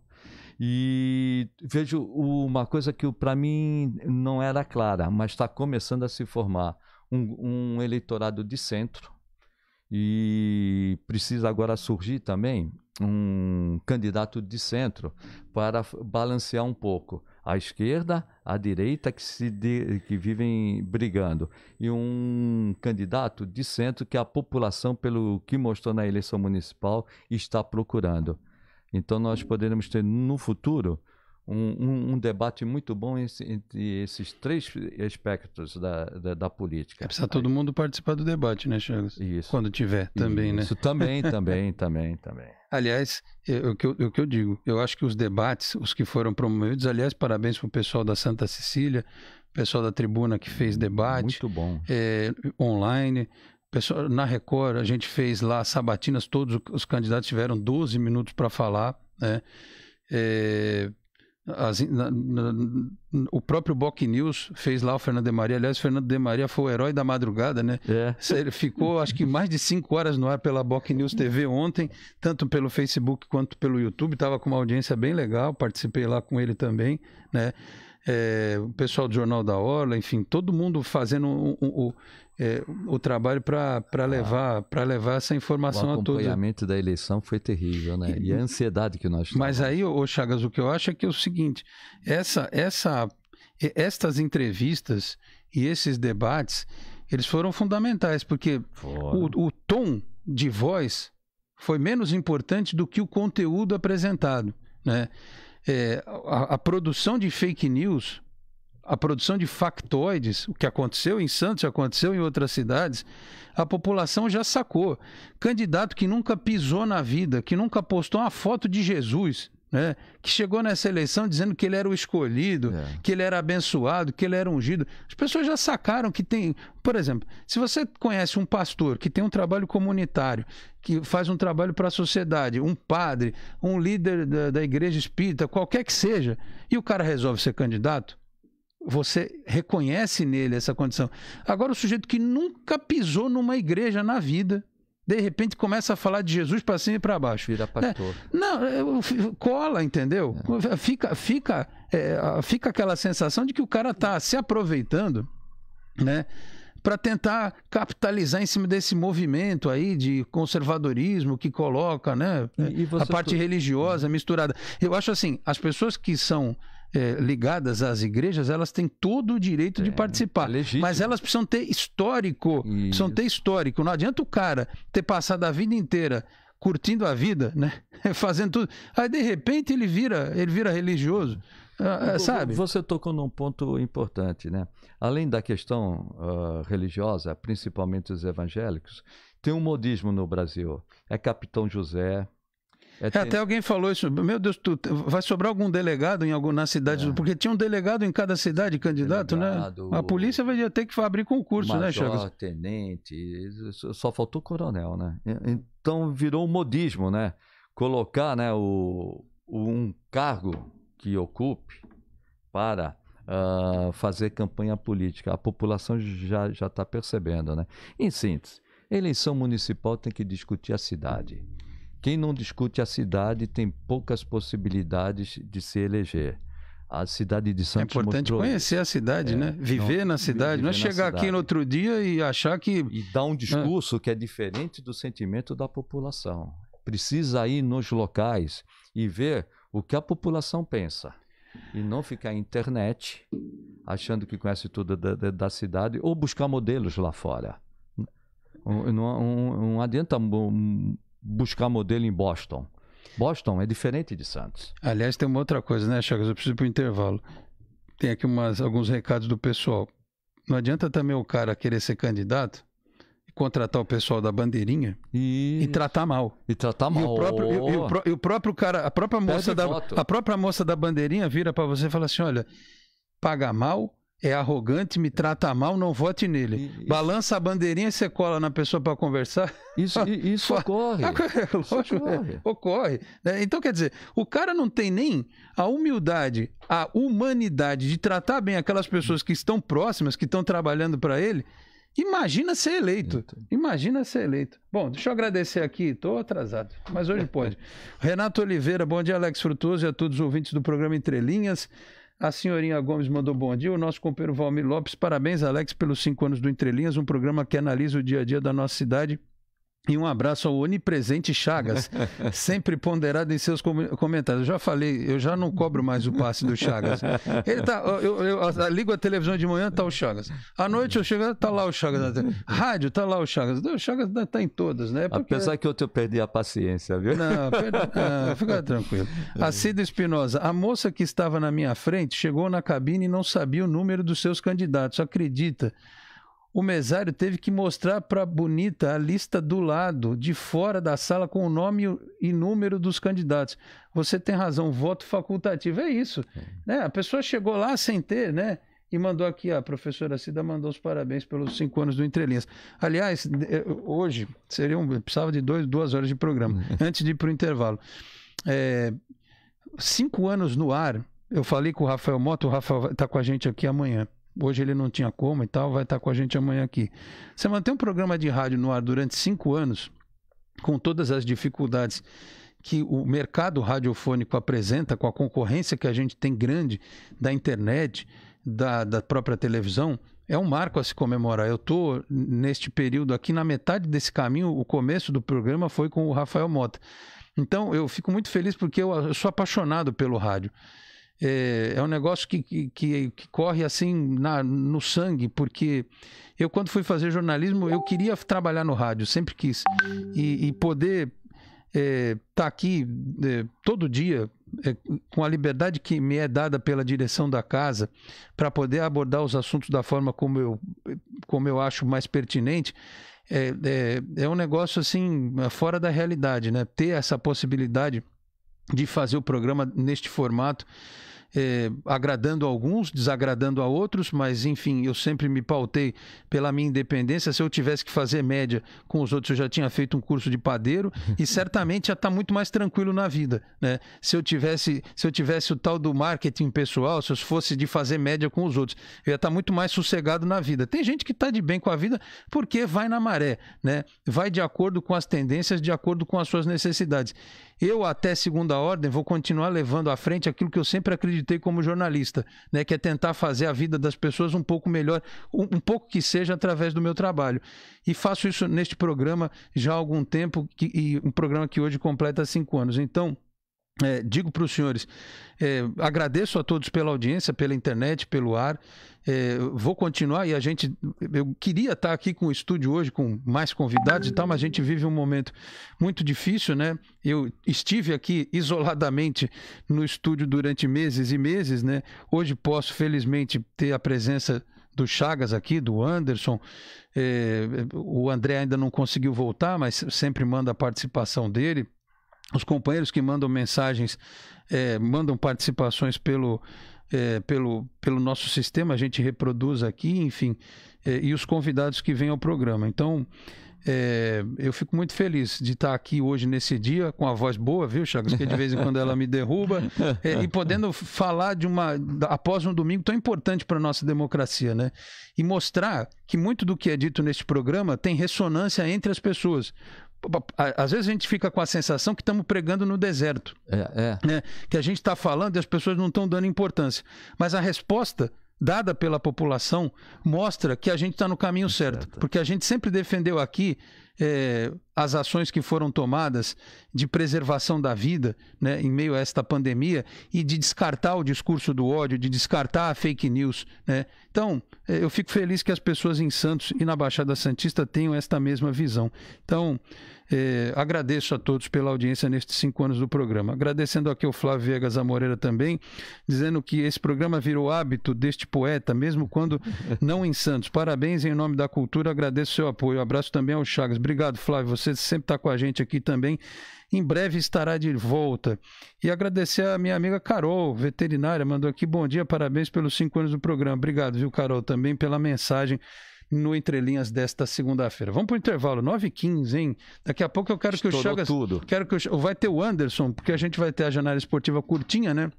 E vejo uma coisa que para mim não era clara, mas está começando a se formar um, um eleitorado de centro e precisa agora surgir também um candidato de centro para balancear um pouco a esquerda, a direita que se de, que vivem brigando e um candidato de centro que a população, pelo que mostrou na eleição municipal, está procurando. Então nós poderemos ter no futuro um, um, um, debate muito bom entre esses três aspectos da, da, da política. É, precisa Aí. todo mundo participar do debate, né, Chagas? Isso. Quando tiver também, Isso. né? Isso também, também, também, também. Aliás, o que, eu, o que eu digo, eu acho que os debates, os que foram promovidos, aliás, parabéns para o pessoal da Santa Cecília, pessoal da Tribuna que fez debate. Muito bom. É, online. Pessoal, na Record, a gente fez lá sabatinas, todos os candidatos tiveram 12 minutos para falar, né? É, as, na, na, o próprio Boc News fez lá o Fernando de Maria. Aliás, o Fernando de Maria foi o herói da madrugada, né? É. Ele ficou, acho que mais de cinco horas no ar pela Boc News TV ontem, tanto pelo Facebook quanto pelo YouTube. estava com uma audiência bem legal, participei lá com ele também, né? É, o pessoal do Jornal da Orla, enfim, todo mundo fazendo o, o, é, o trabalho para ah. levar para levar essa informação a todos. O acompanhamento da eleição foi terrível, né? E, e a ansiedade que nós. Mas tínhamos. aí, ô Chagas, o que eu acho é que é o seguinte: essa, essa, estas entrevistas e esses debates, eles foram fundamentais porque o, o tom de voz foi menos importante do que o conteúdo apresentado, né? É, a, a, produção de fake news a produção de factoides, o que aconteceu em Santos, aconteceu em outras cidades, a população já sacou. Candidato que nunca pisou na vida, que nunca postou uma foto de Jesus, né? que chegou nessa eleição dizendo que ele era o escolhido, é. que ele era abençoado, que ele era ungido. As pessoas já sacaram que tem. Por exemplo, se você conhece um pastor que tem um trabalho comunitário, que faz um trabalho para a sociedade, um padre, um líder da, da igreja espírita, qualquer que seja, e o cara resolve ser candidato você reconhece nele essa condição. Agora, o sujeito que nunca pisou numa igreja na vida, de repente começa a falar de Jesus para cima e para baixo. Vira é, pastor. É. Não, cola, entendeu? É. Fica, fica, é, fica aquela sensação de que o cara tá se aproveitando, né? Para tentar capitalizar em cima desse movimento aí de conservadorismo que coloca, né? a parte tu... religiosa misturada. Eu acho assim, as pessoas que são é, ligadas às igrejas, elas têm todo o direito é, de participar. É mas elas precisam ter histórico. Isso. Precisam ter histórico. Não adianta o cara ter passado a vida inteira curtindo a vida, né? Fazendo tudo. Aí de repente ele vira, ele vira religioso. Ah, ah, sabe? Você tocou num ponto importante, né? Além da questão uh, religiosa, principalmente os evangélicos, tem um modismo no Brasil. É Capitão José, é, é Até alguém falou isso. Meu Deus, tu, vai sobrar algum delegado em alguma cidade? É. Porque tinha um delegado em cada cidade, candidato, né? delegado, né? A polícia vai ter que abrir concurso, né, major, né, Chagas? tenente, só faltou coronel, né? Então virou um modismo, né? Colocar né, o, um cargo que ocupe para uh, fazer campanha política. A população já está percebendo, né? Em síntese, eleição municipal tem que discutir a cidade quem não discute a cidade tem poucas possibilidades de se eleger. A cidade de Santos. É importante mostrou... conhecer a cidade, é, né? Viver não, na cidade. Viver não é chegar cidade. aqui no outro dia e achar que. E dar um ah. discurso é. que é diferente do sentimento da população. Precisa ir nos locais e ver o que a população pensa. E não ficar na internet achando que conhece tudo da, da, da cidade ou buscar modelos lá fora. Não, não, não, adianta buscar modelo em Boston. Boston é diferente de Santos. Aliás, tem uma outra coisa, né, Chagas? Eu preciso ir para o intervalo. Tem aqui umas, alguns recados do pessoal. Não adianta também o cara querer ser candidato e contratar o pessoal da bandeirinha e, e tratar mal. E tratar mal. E o próprio, e, o, e o, próprio cara, a própria moça, da, a própria moça da bandeirinha vira para você e fala assim: olha, paga mal, é arrogante, me trata mal, não vote nele. Isso. Balança a bandeirinha e você cola na pessoa para conversar. Isso, isso ocorre. lógico, ocorre. É, ocorre. Né? Então, quer dizer, o cara não tem nem a humildade, a humanidade de tratar bem aquelas pessoas que estão próximas, que estão trabalhando para ele. Imagina ser eleito. Imagina ser eleito. Bom, deixa eu agradecer aqui. Estou atrasado, mas hoje pode. Renato Oliveira, bom dia, Alex Frutuoso e a todos os ouvintes do programa Entre Linhas. A senhorinha Gomes mandou bom dia. O nosso companheiro Valmir Lopes, parabéns, Alex, pelos cinco anos do Entrelinhas, um programa que analisa o dia a dia da nossa cidade e um abraço ao onipresente Chagas, sempre ponderado em seus com comentários. Eu já falei, eu já não cobro mais o passe do Chagas. Ele tá, eu, eu, eu tá, ligo a televisão de manhã, tá o Chagas. À noite eu chego, tá lá o Chagas. Rádio, tá lá o Chagas. O Chagas tá em todas, né? É porque... Apesar que ontem eu perdi a paciência, viu? Não, perdi, não fica tranquilo. A é. Cida Espinosa, a moça que estava na minha frente chegou na cabine e não sabia o número dos seus candidatos. Acredita? o mesário teve que mostrar para a bonita a lista do lado, de fora da sala, com o nome e número dos candidatos. Você tem razão, voto facultativo. É isso. É. Né? A pessoa chegou lá sem ter, né? E mandou aqui, a professora Cida mandou os parabéns pelos cinco anos do Entrelinhas. Aliás, é, hoje seria um, precisava de dois, duas horas de programa, antes de ir para o intervalo. É, cinco anos no ar, eu falei com o Rafael moto, o Rafael está com a gente aqui amanhã. Hoje ele não tinha como e tal, vai estar com a gente amanhã aqui. Você manter um programa de rádio no ar durante cinco anos, com todas as dificuldades que o mercado radiofônico apresenta, com a concorrência que a gente tem grande da internet, da, da própria televisão, é um marco a se comemorar. Eu estou neste período aqui, na metade desse caminho, o começo do programa foi com o Rafael Mota. Então eu fico muito feliz porque eu sou apaixonado pelo rádio. É, é um negócio que, que, que, corre assim na, no sangue, porque eu, quando fui fazer jornalismo, eu queria trabalhar no rádio, sempre quis. E, e poder estar é, tá aqui é, todo dia é, com a liberdade que me é dada pela direção da casa para poder abordar os assuntos da forma como eu, como eu acho mais pertinente, é, é, é um negócio assim, fora da realidade, né? Ter essa possibilidade de fazer o programa neste formato é, agradando a alguns, desagradando a outros, mas enfim, eu sempre me pautei pela minha independência. Se eu tivesse que fazer média com os outros, eu já tinha feito um curso de padeiro e certamente já está muito mais tranquilo na vida, né? Se eu tivesse, se eu tivesse o tal do marketing pessoal, se eu fosse de fazer média com os outros, eu ia estar tá muito mais sossegado na vida. Tem gente que está de bem com a vida porque vai na maré, né? Vai de acordo com as tendências, de acordo com as suas necessidades. Eu até segunda ordem vou continuar levando à frente aquilo que eu sempre acredito acreditei como jornalista, né, que é tentar fazer a vida das pessoas um pouco melhor, um, um pouco que seja através do meu trabalho. E faço isso neste programa já há algum tempo, que, um programa que hoje completa cinco anos. Então, é, digo para os senhores, é, agradeço a todos pela audiência, pela internet, pelo ar. É, vou continuar e a gente. Eu queria estar aqui com o estúdio hoje, com mais convidados e tal, mas a gente vive um momento muito difícil, né? Eu estive aqui isoladamente no estúdio durante meses e meses, né? Hoje posso, felizmente, ter a presença do Chagas aqui, do Anderson. É, o André ainda não conseguiu voltar, mas sempre manda a participação dele os companheiros que mandam mensagens, é, mandam participações pelo, é, pelo, pelo nosso sistema, a gente reproduz aqui, enfim, é, e os convidados que vêm ao programa. Então, é, eu fico muito feliz de estar aqui hoje nesse dia com a voz boa, viu, Chagas? Que de vez em quando ela me derruba é, e podendo falar de uma após um domingo tão importante para nossa democracia, né? E mostrar que muito do que é dito neste programa tem ressonância entre as pessoas, às vezes a gente fica com a sensação que estamos pregando no deserto. É, é. Né? Que a gente está falando e as pessoas não estão dando importância. Mas a resposta dada pela população mostra que a gente está no caminho certo. Porque a gente sempre defendeu aqui é, as ações que foram tomadas de preservação da vida né, em meio a esta pandemia e de descartar o discurso do ódio, de descartar a fake news. Né? Então, é, eu fico feliz que as pessoas em Santos e na Baixada Santista tenham esta mesma visão. Então, eh, agradeço a todos pela audiência nestes cinco anos do programa. Agradecendo aqui ao Flávio Viegas Amoreira também, dizendo que esse programa virou hábito deste poeta, mesmo quando não em Santos. Parabéns em nome da cultura, agradeço seu apoio. Abraço também ao Chagas. Obrigado, Flávio. Você sempre está com a gente aqui também. Em breve estará de volta. E agradecer a minha amiga Carol, veterinária, mandou aqui bom dia, parabéns pelos cinco anos do programa. Obrigado, viu, Carol, também pela mensagem no Entrelinhas desta segunda-feira. Vamos para o intervalo, 9h15, hein? Daqui a pouco eu quero Estourou que o Chagas... tudo. Quero que o Vai ter o Anderson, porque a gente vai ter a janela esportiva curtinha, né?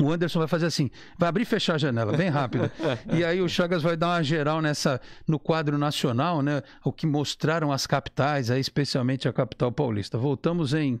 O Anderson vai fazer assim, vai abrir e fechar a janela, bem rápido. e aí o Chagas vai dar uma geral nessa no quadro nacional, né? O que mostraram as capitais, aí especialmente a capital paulista. Voltamos em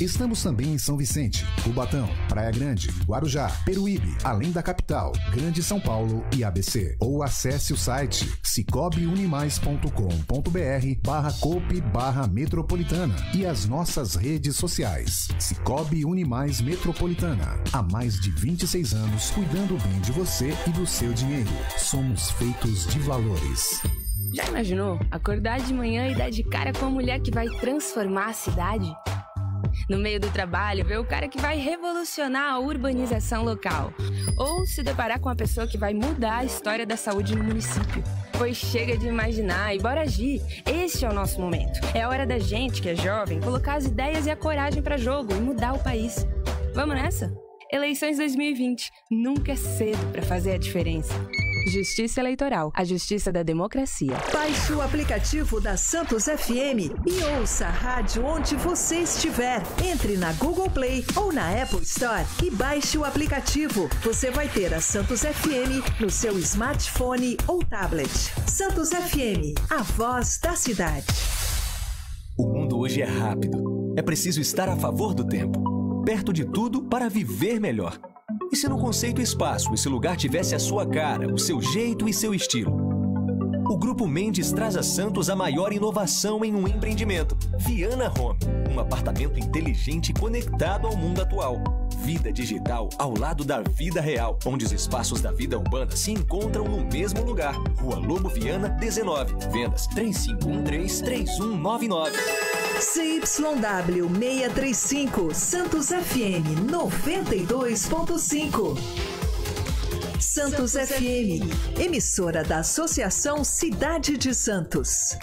Estamos também em São Vicente, Cubatão, Praia Grande, Guarujá, Peruíbe, além da capital, Grande São Paulo e ABC. Ou acesse o site cicobiunimais.com.br barra cope barra metropolitana e as nossas redes sociais. Cicobi Unimais Metropolitana. Há mais de 26 anos cuidando bem de você e do seu dinheiro. Somos feitos de valores. Já imaginou acordar de manhã e dar de cara com a mulher que vai transformar a cidade? no meio do trabalho, ver o cara que vai revolucionar a urbanização local. Ou se deparar com a pessoa que vai mudar a história da saúde no município. Pois chega de imaginar e bora agir. Este é o nosso momento. É hora da gente, que é jovem, colocar as ideias e a coragem para jogo e mudar o país. Vamos nessa? Eleições 2020. Nunca é cedo para fazer a diferença. Justiça Eleitoral, a justiça da democracia. Baixe o aplicativo da Santos FM e ouça a rádio onde você estiver. Entre na Google Play ou na Apple Store e baixe o aplicativo. Você vai ter a Santos FM no seu smartphone ou tablet. Santos FM, a voz da cidade. O mundo hoje é rápido. É preciso estar a favor do tempo, perto de tudo para viver melhor. E se no conceito espaço esse lugar tivesse a sua cara, o seu jeito e seu estilo? O Grupo Mendes traz a Santos a maior inovação em um empreendimento. Viana Home, um apartamento inteligente conectado ao mundo atual. Vida digital ao lado da vida real, onde os espaços da vida urbana se encontram no mesmo lugar. Rua Lobo Viana, 19. Vendas 3513-3199. CYW 635, Santos FM 92.5. Santos FM, emissora da Associação Cidade de Santos.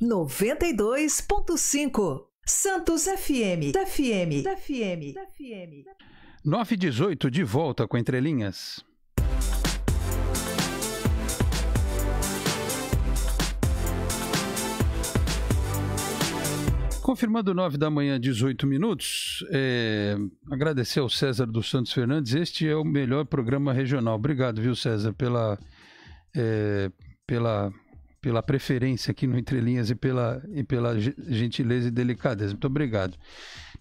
92.5 Santos FM, FM, FM, FM. 918 de volta com entrelinhas. Confirmando 9 da manhã, 18 minutos. É, agradecer ao César dos Santos Fernandes. Este é o melhor programa regional. Obrigado, viu, César, pela, é, pela, pela preferência aqui no Entre Linhas e pela, e pela gentileza e delicadeza. Muito obrigado.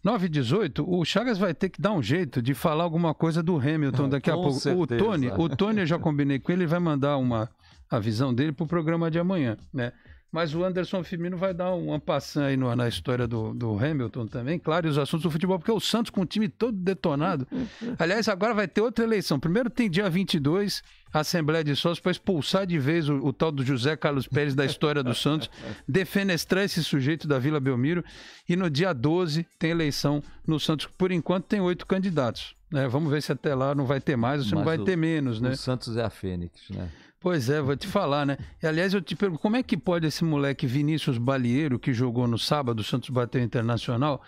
9 e 18, o Chagas vai ter que dar um jeito de falar alguma coisa do Hamilton ah, daqui a pouco. O Tony, o Tony eu já combinei com ele, ele vai mandar uma, a visão dele para o programa de amanhã, né? Mas o Anderson Firmino vai dar um ampassã aí no, na história do, do Hamilton também, claro, e os assuntos do futebol, porque o Santos com o time todo detonado. Aliás, agora vai ter outra eleição. Primeiro tem dia 22, a Assembleia de Sócios, para expulsar de vez o, o, tal do José Carlos Pérez da história do Santos, defenestrar esse sujeito da Vila Belmiro. E no dia 12 tem eleição no Santos, que por enquanto tem oito candidatos. Né? Vamos ver se até lá não vai ter mais ou se Mas não vai o, ter menos. Né? O Santos é a Fênix, né? Pois é, vou te falar, né? E, aliás, eu te pergunto, como é que pode esse moleque Vinícius Balieiro, que jogou no sábado, o Santos bateu internacional,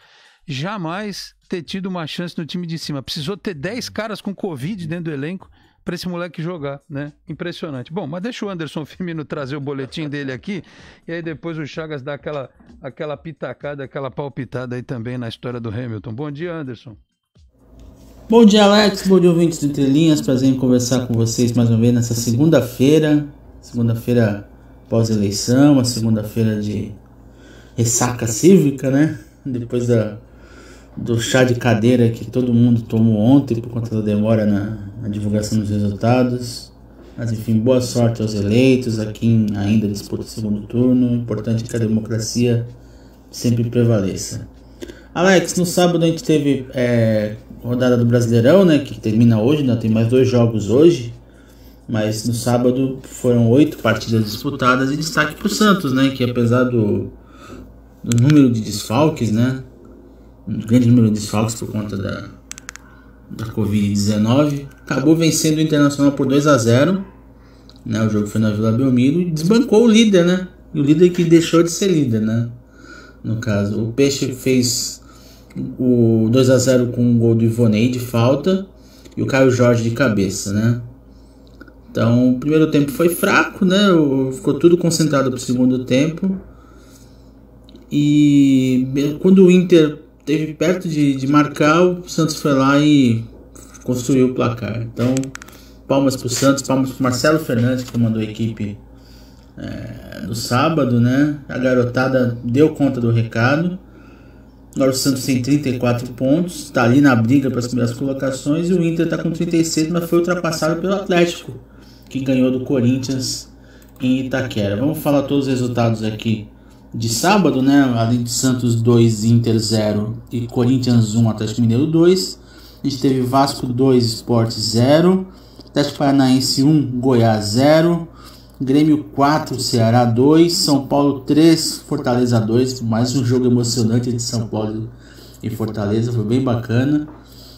jamais ter tido uma chance no time de cima? Precisou ter 10 caras com Covid dentro do elenco para esse moleque jogar, né? Impressionante. Bom, mas deixa o Anderson Firmino trazer o boletim dele aqui, e aí depois o Chagas dá aquela, aquela pitacada, aquela palpitada aí também na história do Hamilton. Bom dia, Anderson. Bom dia, Alex. Bom dia, ouvintes do Linhas. Prazer em conversar com vocês mais uma vez nessa segunda-feira. Segunda-feira pós-eleição, a segunda-feira de ressaca cívica, né? Depois da, do chá de cadeira que todo mundo tomou ontem por conta da demora na, na divulgação dos resultados. Mas enfim, boa sorte aos eleitos, a quem ainda disputa o segundo turno. Importante é que a democracia sempre prevaleça. Alex, no sábado a gente teve é, rodada do Brasileirão, né? Que termina hoje, ainda tem mais dois jogos hoje. Mas no sábado foram oito partidas disputadas e destaque para o Santos, né? Que apesar do, do, número de desfalques, né? Um grande número de desfalques por conta da, da Covid-19, acabou vencendo o Internacional por 2 a 0 né? O jogo foi na Vila Belmiro e desbancou o líder, né? O líder que deixou de ser líder, né? No caso, o Peixe fez o 2 a 0 com o gol do Ivonei de falta e o Caio Jorge de cabeça, né? Então, o primeiro tempo foi fraco, né? Ficou tudo concentrado para o segundo tempo. E quando o Inter teve perto de, de marcar, o Santos foi lá e construiu o placar. Então, palmas para o Santos, palmas para Marcelo Fernandes, que comandou a equipe é, no sábado, né? A garotada deu conta do recado. Santos tem 34 pontos, está ali na briga para as primeiras colocações e o Inter está com 36, mas foi ultrapassado pelo Atlético, que ganhou do Corinthians em Itaquera. Vamos falar todos os resultados aqui de sábado, né? Além de Santos 2, Inter 0 e Corinthians 1, Atlético Mineiro 2. A gente teve Vasco 2, Sport 0, Atlético Paranaense 1, Goiás 0, Grêmio 4, Ceará 2, São Paulo 3, Fortaleza 2. Mais um jogo emocionante de São Paulo e Fortaleza, foi bem bacana.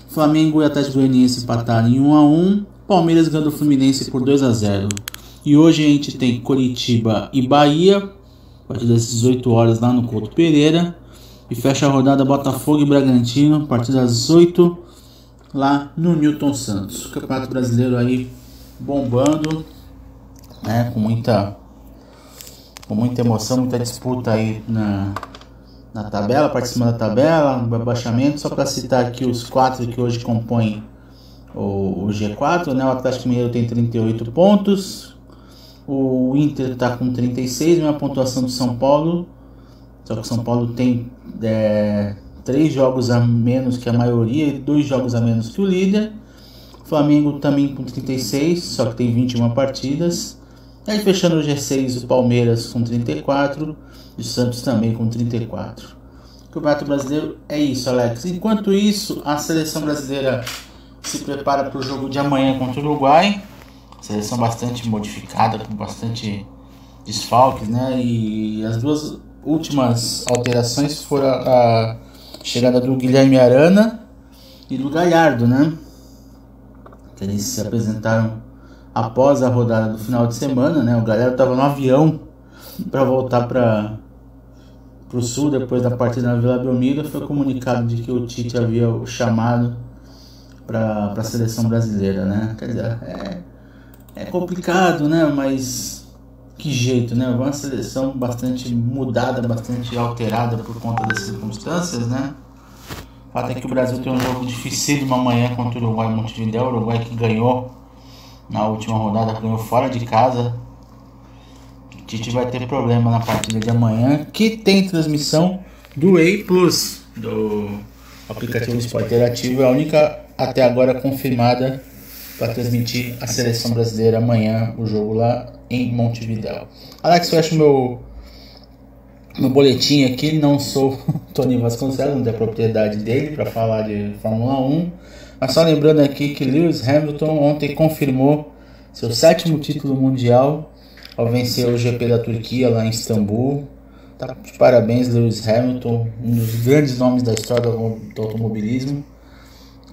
Flamengo e Atlético Goianiense empataram em 1 a 1. Palmeiras ganhando o Fluminense por 2 a 0. E hoje a gente tem Curitiba e Bahia, a partir das 18 horas lá no Couto Pereira. E fecha a rodada Botafogo e Bragantino, a partir das 8 lá no Newton Santos. O Campeonato Brasileiro aí bombando né, com muita com muita emoção, muita disputa aí na, na tabela, participando da tabela, no abaixamento, só para citar aqui os quatro que hoje compõem o, o G4, né? O Atlético Mineiro tem 38 pontos, o Inter está com 36, mesma pontuação do São Paulo, só que o São Paulo tem é, três jogos a menos que a maioria e dois jogos a menos que o líder. O Flamengo também com 36, só que tem 21 partidas. Aí fechando o G6, o Palmeiras com 34 e o Santos também com 34. O Campeonato Brasileiro é isso, Alex. Enquanto isso, a seleção brasileira se prepara para o jogo de amanhã contra o Uruguai. Seleção bastante modificada, com bastante desfalques, né? E as duas últimas alterações foram a chegada do Guilherme Arana e do Galhardo, né? Que eles se apresentaram após a rodada do final de semana, né? O galera tava no avião para voltar para o sul depois da partida na Vila Belmiro. Foi comunicado de que o Tite havia o chamado para a seleção brasileira, né? Quer dizer, é, é complicado, né? Mas que jeito, né? Uma seleção bastante mudada, bastante alterada por conta das circunstâncias, né? O fato é que o Brasil tem um jogo difícil de uma manhã contra o Uruguai Montevideo, o Uruguai que ganhou na última rodada ganhou fora de casa. O Tite vai ter problema na partida de amanhã, que tem transmissão do A Plus, do aplicativo do interativo, é a única até agora confirmada para transmitir a seleção brasileira amanhã, o jogo lá em Montevidéu. Alex, fecha o meu no boletim aqui, não sou Tony Vasconcelos, não tenho propriedade dele para falar de Fórmula 1. Mas só lembrando aqui que Lewis Hamilton ontem confirmou seu sétimo título mundial ao vencer o GP da Turquia lá em Istambul. Tá parabéns, Lewis Hamilton, um dos grandes nomes da história do automobilismo.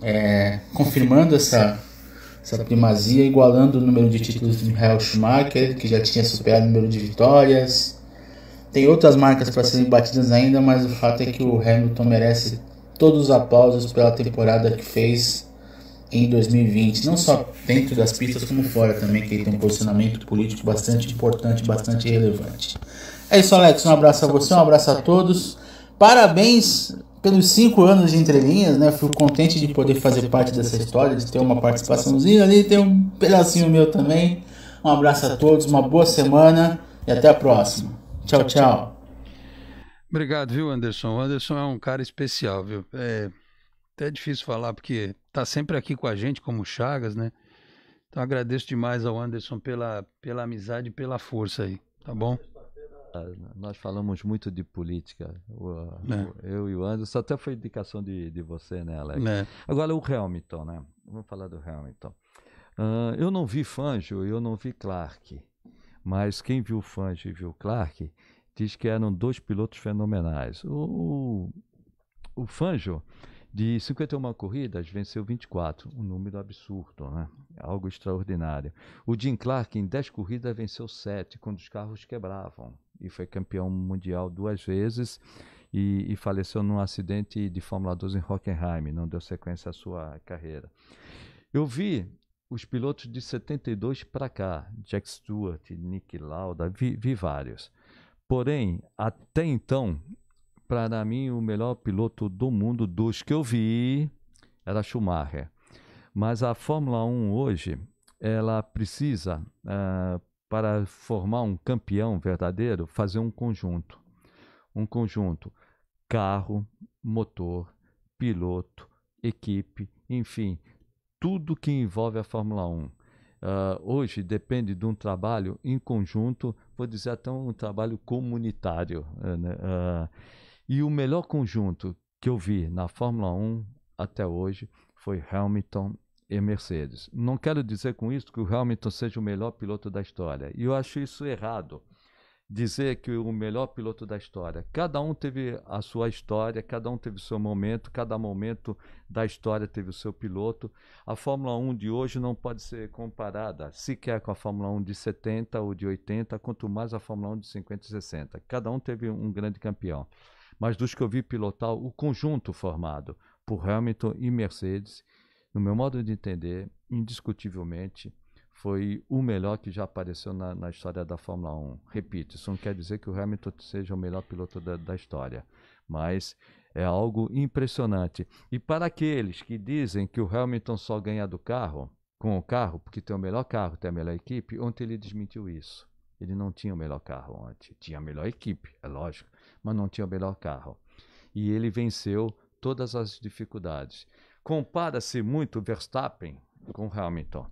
É, confirmando essa, essa primazia, igualando o número de títulos de Michael Schumacher, que já tinha superado o número de vitórias tem outras marcas para serem batidas ainda, mas o fato é que o Hamilton merece todos os aplausos pela temporada que fez em 2020, não só dentro das pistas como fora também, que ele tem um posicionamento político bastante importante, bastante relevante. É isso, Alex. Um abraço a você, um abraço a todos. Parabéns pelos cinco anos de entrelinhas, né? Fui contente de poder fazer parte dessa história, de ter uma participaçãozinha ali, ter um pedacinho meu também. Um abraço a todos, uma boa semana e até a próxima. Tchau, tchau. Obrigado, viu, Anderson? O Anderson é um cara especial, viu? É até é difícil falar, porque tá sempre aqui com a gente, como Chagas, né? Então agradeço demais ao Anderson pela, pela amizade e pela força aí, tá bom? Nós falamos muito de política, o, o, é. eu e o Anderson, até foi indicação de, de você, né, Alex? É. Agora o Hamilton, né? Vamos falar do Hamilton. Uh, eu não vi Fanjo, eu não vi Clark. Mas quem viu o Fangio e viu o Clark diz que eram dois pilotos fenomenais. O, o, o Fangio, de 51 corridas, venceu 24, um número absurdo, né? É algo extraordinário. O Jim Clark, em 10 corridas, venceu 7, quando os carros quebravam, e foi campeão mundial duas vezes. E, e, faleceu num acidente de Fórmula 2 em Hockenheim, não deu sequência à sua carreira. Eu vi os pilotos de 72 para cá, Jack Stewart, Nick Lauda, vi, vi vários. Porém, até então, para mim, o melhor piloto do mundo dos que eu vi era Schumacher. Mas a Fórmula 1 hoje, ela precisa, uh, para formar um campeão verdadeiro, fazer um conjunto. Um conjunto carro, motor, piloto, equipe, enfim, tudo que envolve a Fórmula 1. Uh, ah, hoje depende de um trabalho em conjunto, vou dizer até um trabalho comunitário. Eh, né? Uh, e o melhor conjunto que eu vi na Fórmula 1 até hoje foi Hamilton e Mercedes. Não quero dizer com isso que o Hamilton seja o melhor piloto da história, e eu acho isso errado dizer que o melhor piloto da história. Cada um teve a sua história, cada um teve o seu momento, cada momento da história teve o seu piloto. A Fórmula 1 de hoje não pode ser comparada sequer com a Fórmula 1 de 70 ou de 80, quanto mais a Fórmula 1 de 50 e 60. Cada um teve um grande campeão. Mas dos que eu vi pilotar, o conjunto formado por Hamilton e Mercedes, no meu modo de entender, indiscutivelmente, foi o melhor que já apareceu na, na, história da Fórmula 1. Repito, isso não quer dizer que o Hamilton seja o melhor piloto da, da história, mas é algo impressionante. E para aqueles que dizem que o Hamilton só ganha do carro, com o carro, porque tem o melhor carro, tem a melhor equipe, ontem ele desmentiu isso. Ele não tinha o melhor carro ontem. Tinha a melhor equipe, é lógico, mas não tinha o melhor carro. E ele venceu todas as dificuldades. Compara-se muito Verstappen com Hamilton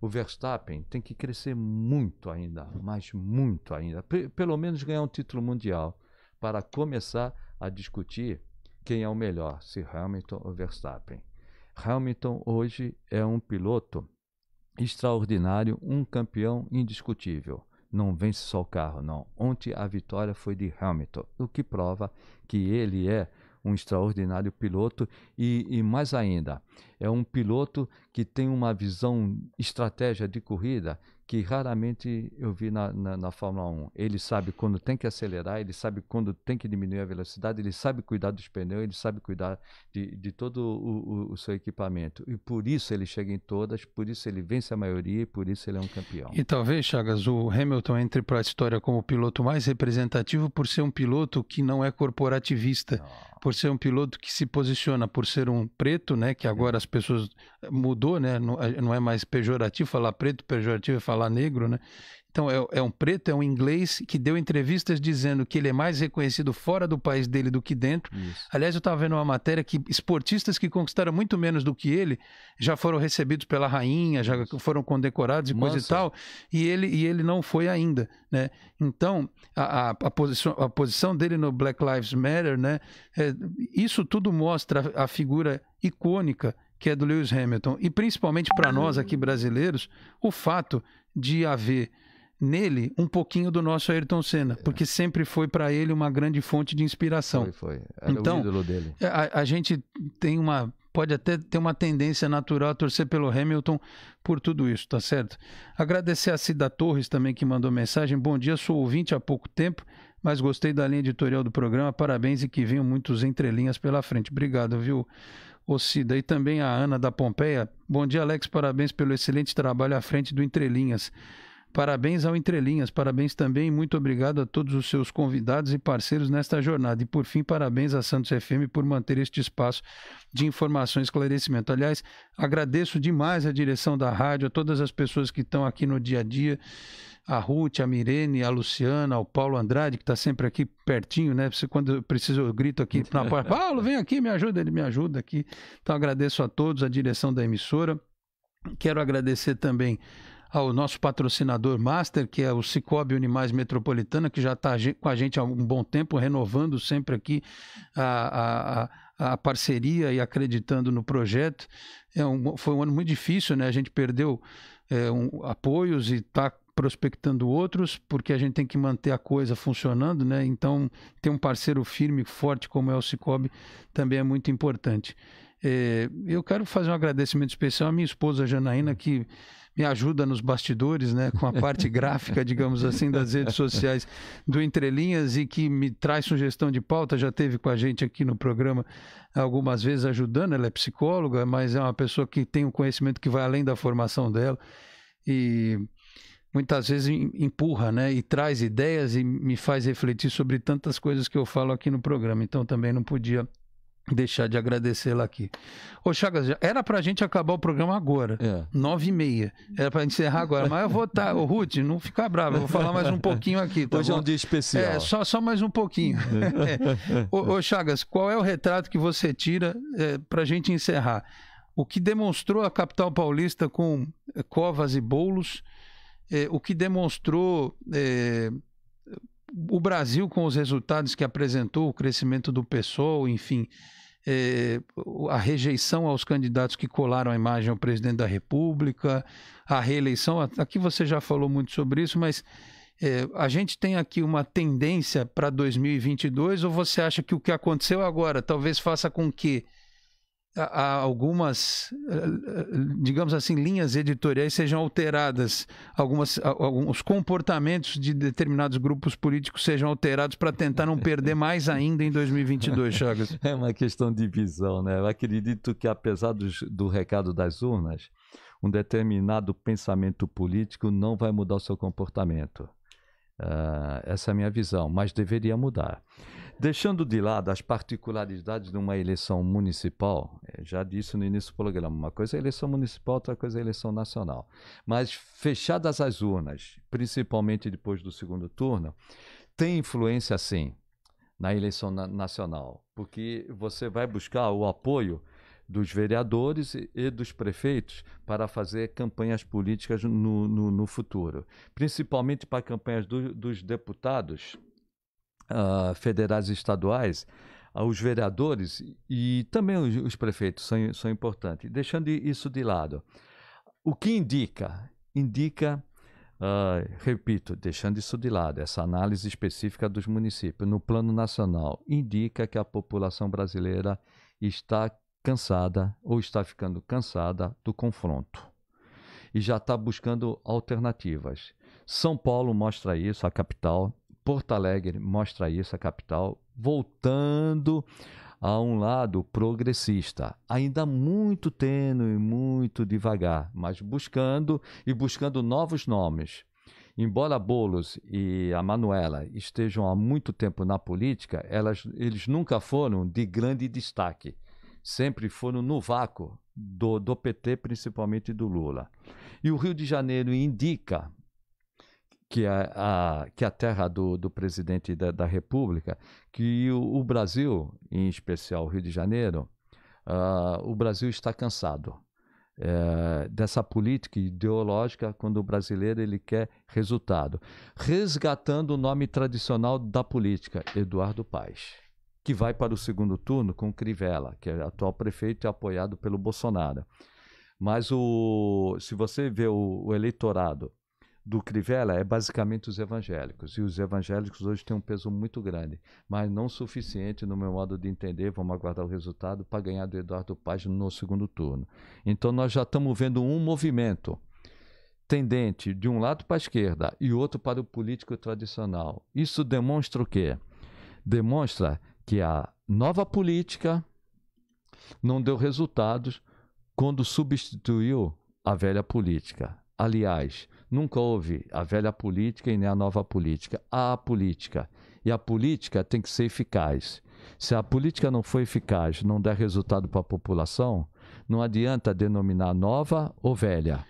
o Verstappen tem que crescer muito ainda, mas muito ainda. pelo menos ganhar um título mundial para começar a discutir quem é o melhor, se Hamilton ou Verstappen. Hamilton hoje é um piloto extraordinário, um campeão indiscutível. Não vence só o carro, não. Ontem a vitória foi de Hamilton, o que prova que ele é um extraordinário piloto e, e mais ainda, é um piloto que tem uma visão estratégia de corrida que raramente eu vi na, na, na, Fórmula 1. Ele sabe quando tem que acelerar, ele sabe quando tem que diminuir a velocidade, ele sabe cuidar dos pneus, ele sabe cuidar de, de todo o, o, o seu equipamento. E por isso ele chega em todas, por isso ele vence a maioria e por isso ele é um campeão. E talvez, Chagas, o Hamilton entre para a história como o piloto mais representativo por ser um piloto que não é corporativista. Não por ser um piloto que se posiciona, por ser um preto, né? Que uhum. agora as pessoas mudou, né? Não, é, não é mais pejorativo falar preto, pejorativo é falar negro, né? Então, é, é, um preto, é um inglês que deu entrevistas dizendo que ele é mais reconhecido fora do país dele do que dentro. Isso. Aliás, eu estava vendo uma matéria que esportistas que conquistaram muito menos do que ele já foram recebidos pela rainha, já foram condecorados e Nossa. coisa e tal, e ele, e ele não foi ainda. Né? Então, a, a, a, posição, a posição dele no Black Lives Matter, né? É, isso tudo mostra a, a figura icônica que é do Lewis Hamilton. E principalmente para nós aqui brasileiros, o fato de haver nele um pouquinho do nosso Ayrton Senna, é. porque sempre foi para ele uma grande fonte de inspiração. Foi, foi. Era então, o ídolo dele. É, a, a gente tem uma pode até ter uma tendência natural a torcer pelo Hamilton por tudo isso, tá certo? Agradecer a Cida Torres também que mandou mensagem. Bom dia, sou ouvinte há pouco tempo, mas gostei da linha editorial do programa. Parabéns e que venham muitos entrelinhas pela frente. Obrigado, viu? O Cida, e também a Ana da Pompeia. Bom dia, Alex. Parabéns pelo excelente trabalho à frente do Entrelinhas. Parabéns ao Entrelinhas, parabéns também, muito obrigado a todos os seus convidados e parceiros nesta jornada. E por fim, parabéns à Santos FM por manter este espaço de informação e esclarecimento. Aliás, agradeço demais a direção da rádio, a todas as pessoas que estão aqui no dia a dia, a Ruth, a Mirene, a Luciana, ao Paulo Andrade, que está sempre aqui pertinho, né? Quando eu preciso, eu grito aqui na porta, Paulo, vem aqui, me ajuda, ele me ajuda aqui. Então agradeço a todos, a direção da emissora. Quero agradecer também ao nosso patrocinador master, que é o Cicobi Unimais Metropolitana, que já está com a gente há um bom tempo, renovando sempre aqui a, a, a parceria e acreditando no projeto. É um, foi um ano muito difícil, né? A gente perdeu é, um, apoios e está prospectando outros, porque a gente tem que manter a coisa funcionando, né? Então, ter um parceiro firme, forte como é o Cicobi também é muito importante. É, eu quero fazer um agradecimento especial à minha esposa Janaína, que me ajuda nos bastidores, né, com a parte gráfica, digamos assim, das redes sociais do Entrelinhas e que me traz sugestão de pauta, já teve com a gente aqui no programa algumas vezes ajudando, ela é psicóloga, mas é uma pessoa que tem um conhecimento que vai além da formação dela e muitas vezes empurra, né, e traz ideias e me faz refletir sobre tantas coisas que eu falo aqui no programa. Então também não podia deixar de agradecê-la aqui. Ô Chagas, era pra gente acabar o programa agora, é. nove é. e meia. Era pra encerrar agora, mas eu vou estar... Tá, ô Ruth, não fica bravo, eu vou falar mais um pouquinho aqui. Tá Hoje bom? é um dia especial. É, só, só mais um pouquinho. É. ô, ô, Chagas, qual é o retrato que você tira é, pra gente encerrar? O que demonstrou a capital paulista com é, covas e bolos, é, o que demonstrou o Brasil com os resultados que apresentou, o crescimento do pessoal, enfim é, a rejeição aos candidatos que colaram a imagem ao presidente da República, a reeleição. Aqui você já falou muito sobre isso, mas é, a gente tem aqui uma tendência para 2022 ou você acha que o que aconteceu agora talvez faça com que algumas, eh, digamos assim, linhas editoriais sejam alteradas, algumas, alguns comportamentos de determinados grupos políticos sejam alterados para tentar não perder mais ainda em 2022, Chagas? É uma questão de visão, né? Eu acredito que, apesar do, do recado das urnas, um determinado pensamento político não vai mudar o seu comportamento. Uh, essa é a minha visão, mas deveria mudar. Deixando de lado as particularidades de uma eleição municipal, eh, já disse no início do programa, uma coisa é eleição municipal, outra coisa é eleição nacional. Mas fechadas as urnas, principalmente depois do segundo turno, tem influência sim na eleição na nacional, porque você vai buscar o apoio dos vereadores e dos prefeitos para fazer campanhas políticas no, no, no futuro, principalmente para campanhas do, dos deputados ah, federais e estaduais, aos ah, vereadores e também os, os prefeitos são, são importantes. Deixando isso de lado, o que indica? Indica, uh, repito, deixando isso de lado, essa análise específica dos municípios no plano nacional, indica que a população brasileira está cansada ou está ficando cansada do confronto e já está buscando alternativas. São Paulo mostra isso, a capital Porto Alegre mostra isso, a capital, voltando a um lado progressista, ainda muito tênue, muito devagar, mas buscando e buscando novos nomes. Embora Bolos e a Manuela estejam há muito tempo na política, elas, eles nunca foram de grande destaque. Sempre foram no vácuo do, do PT, principalmente do Lula. E o Rio de Janeiro indica que é a, que é a terra do, do presidente da, da República, que o, o, Brasil, em especial o Rio de Janeiro, uh, o Brasil está cansado. Eh, dessa política ideológica quando o brasileiro ele quer resultado, resgatando o nome tradicional da política, Eduardo Paes, que vai para o segundo turno com Crivella, que é atual prefeito e apoiado pelo Bolsonaro. Mas o, se você vê o, o eleitorado do Crivella é basicamente os evangélicos. E os evangélicos hoje têm um peso muito grande, mas não suficiente, no meu modo de entender, vamos aguardar o resultado, para ganhar do Eduardo Paz no segundo turno. Então nós já estamos vendo um movimento tendente de um lado para a esquerda e outro para o político tradicional. Isso demonstra o quê? Demonstra que a nova política não deu resultados quando substituiu a velha política. Aliás, Nunca houve a velha política e nem a nova política. Há a política. E a política tem que ser eficaz. Se a política não for eficaz, não der resultado para a população, não adianta denominar nova ou velha.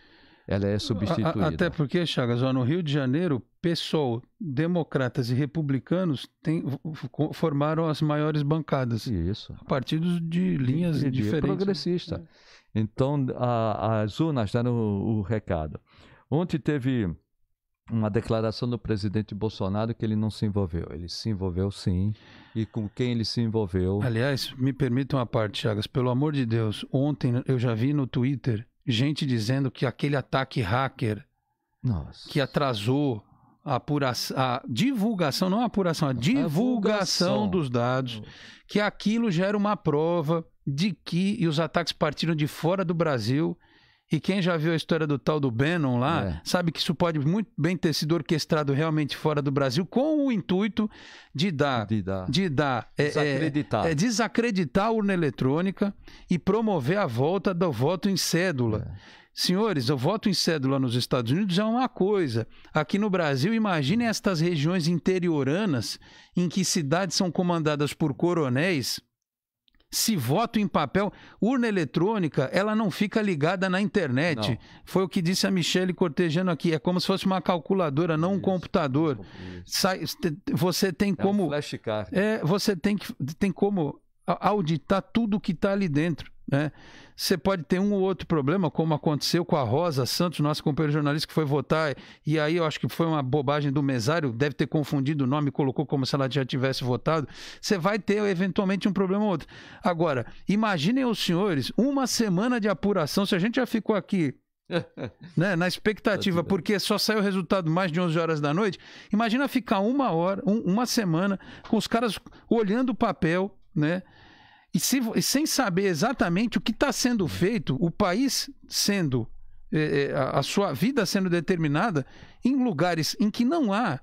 Ela é substituída. até porque, Chagas, ó, no Rio de Janeiro, PSOL, democratas e republicanos tem, formaram as maiores bancadas. Isso. Partidos de linhas e, diferentes. Progressista. Então, a, as urnas deram o, o recado. Ontem teve uma declaração do presidente Bolsonaro que ele não se envolveu. Ele se envolveu sim. E com quem ele se envolveu? Aliás, me permitam uma parte, Chagas. Pelo amor de Deus, ontem eu já vi no Twitter gente dizendo que aquele ataque hacker Nossa. que atrasou a, apuração, a divulgação, não a apuração, a divulgação, divulgação dos dados, que aquilo gera uma prova de que e os ataques partiram de fora do Brasil e quem já viu a história do tal do Bannon lá, é. sabe que isso pode muito bem ter sido orquestrado realmente fora do Brasil com o intuito de dar. De dar. De dar é, é, desacreditar. É, é, desacreditar a urna eletrônica e promover a volta do voto em cédula. É. Senhores, o voto em cédula nos Estados Unidos é uma coisa. Aqui no Brasil, imagine estas regiões interioranas em que cidades são comandadas por coronéis se voto em papel, urna eletrônica, ela não fica ligada na internet. Não. Foi o que disse a Michele cortejando aqui. É como se fosse uma calculadora, não isso, um computador. Sai, você tem é como. Um flashcard. É, você tem, que, tem como auditar tudo que está ali dentro. Né? Você pode ter um ou outro problema, como aconteceu com a Rosa Santos, nossa companheira jornalista, que foi votar, e aí eu acho que foi uma bobagem do mesário, deve ter confundido o nome e colocou como se ela já tivesse votado. Você vai ter eventualmente um problema ou outro. Agora, imaginem os senhores, uma semana de apuração, se a gente já ficou aqui né? na expectativa, tá porque só saiu o resultado mais de 11 horas da noite. Imagina ficar uma hora, um, uma semana, com os caras olhando o papel, né? E, se, e sem saber exatamente o que está sendo hum. feito, o país sendo, é, é, a, a sua vida sendo determinada em lugares em que não há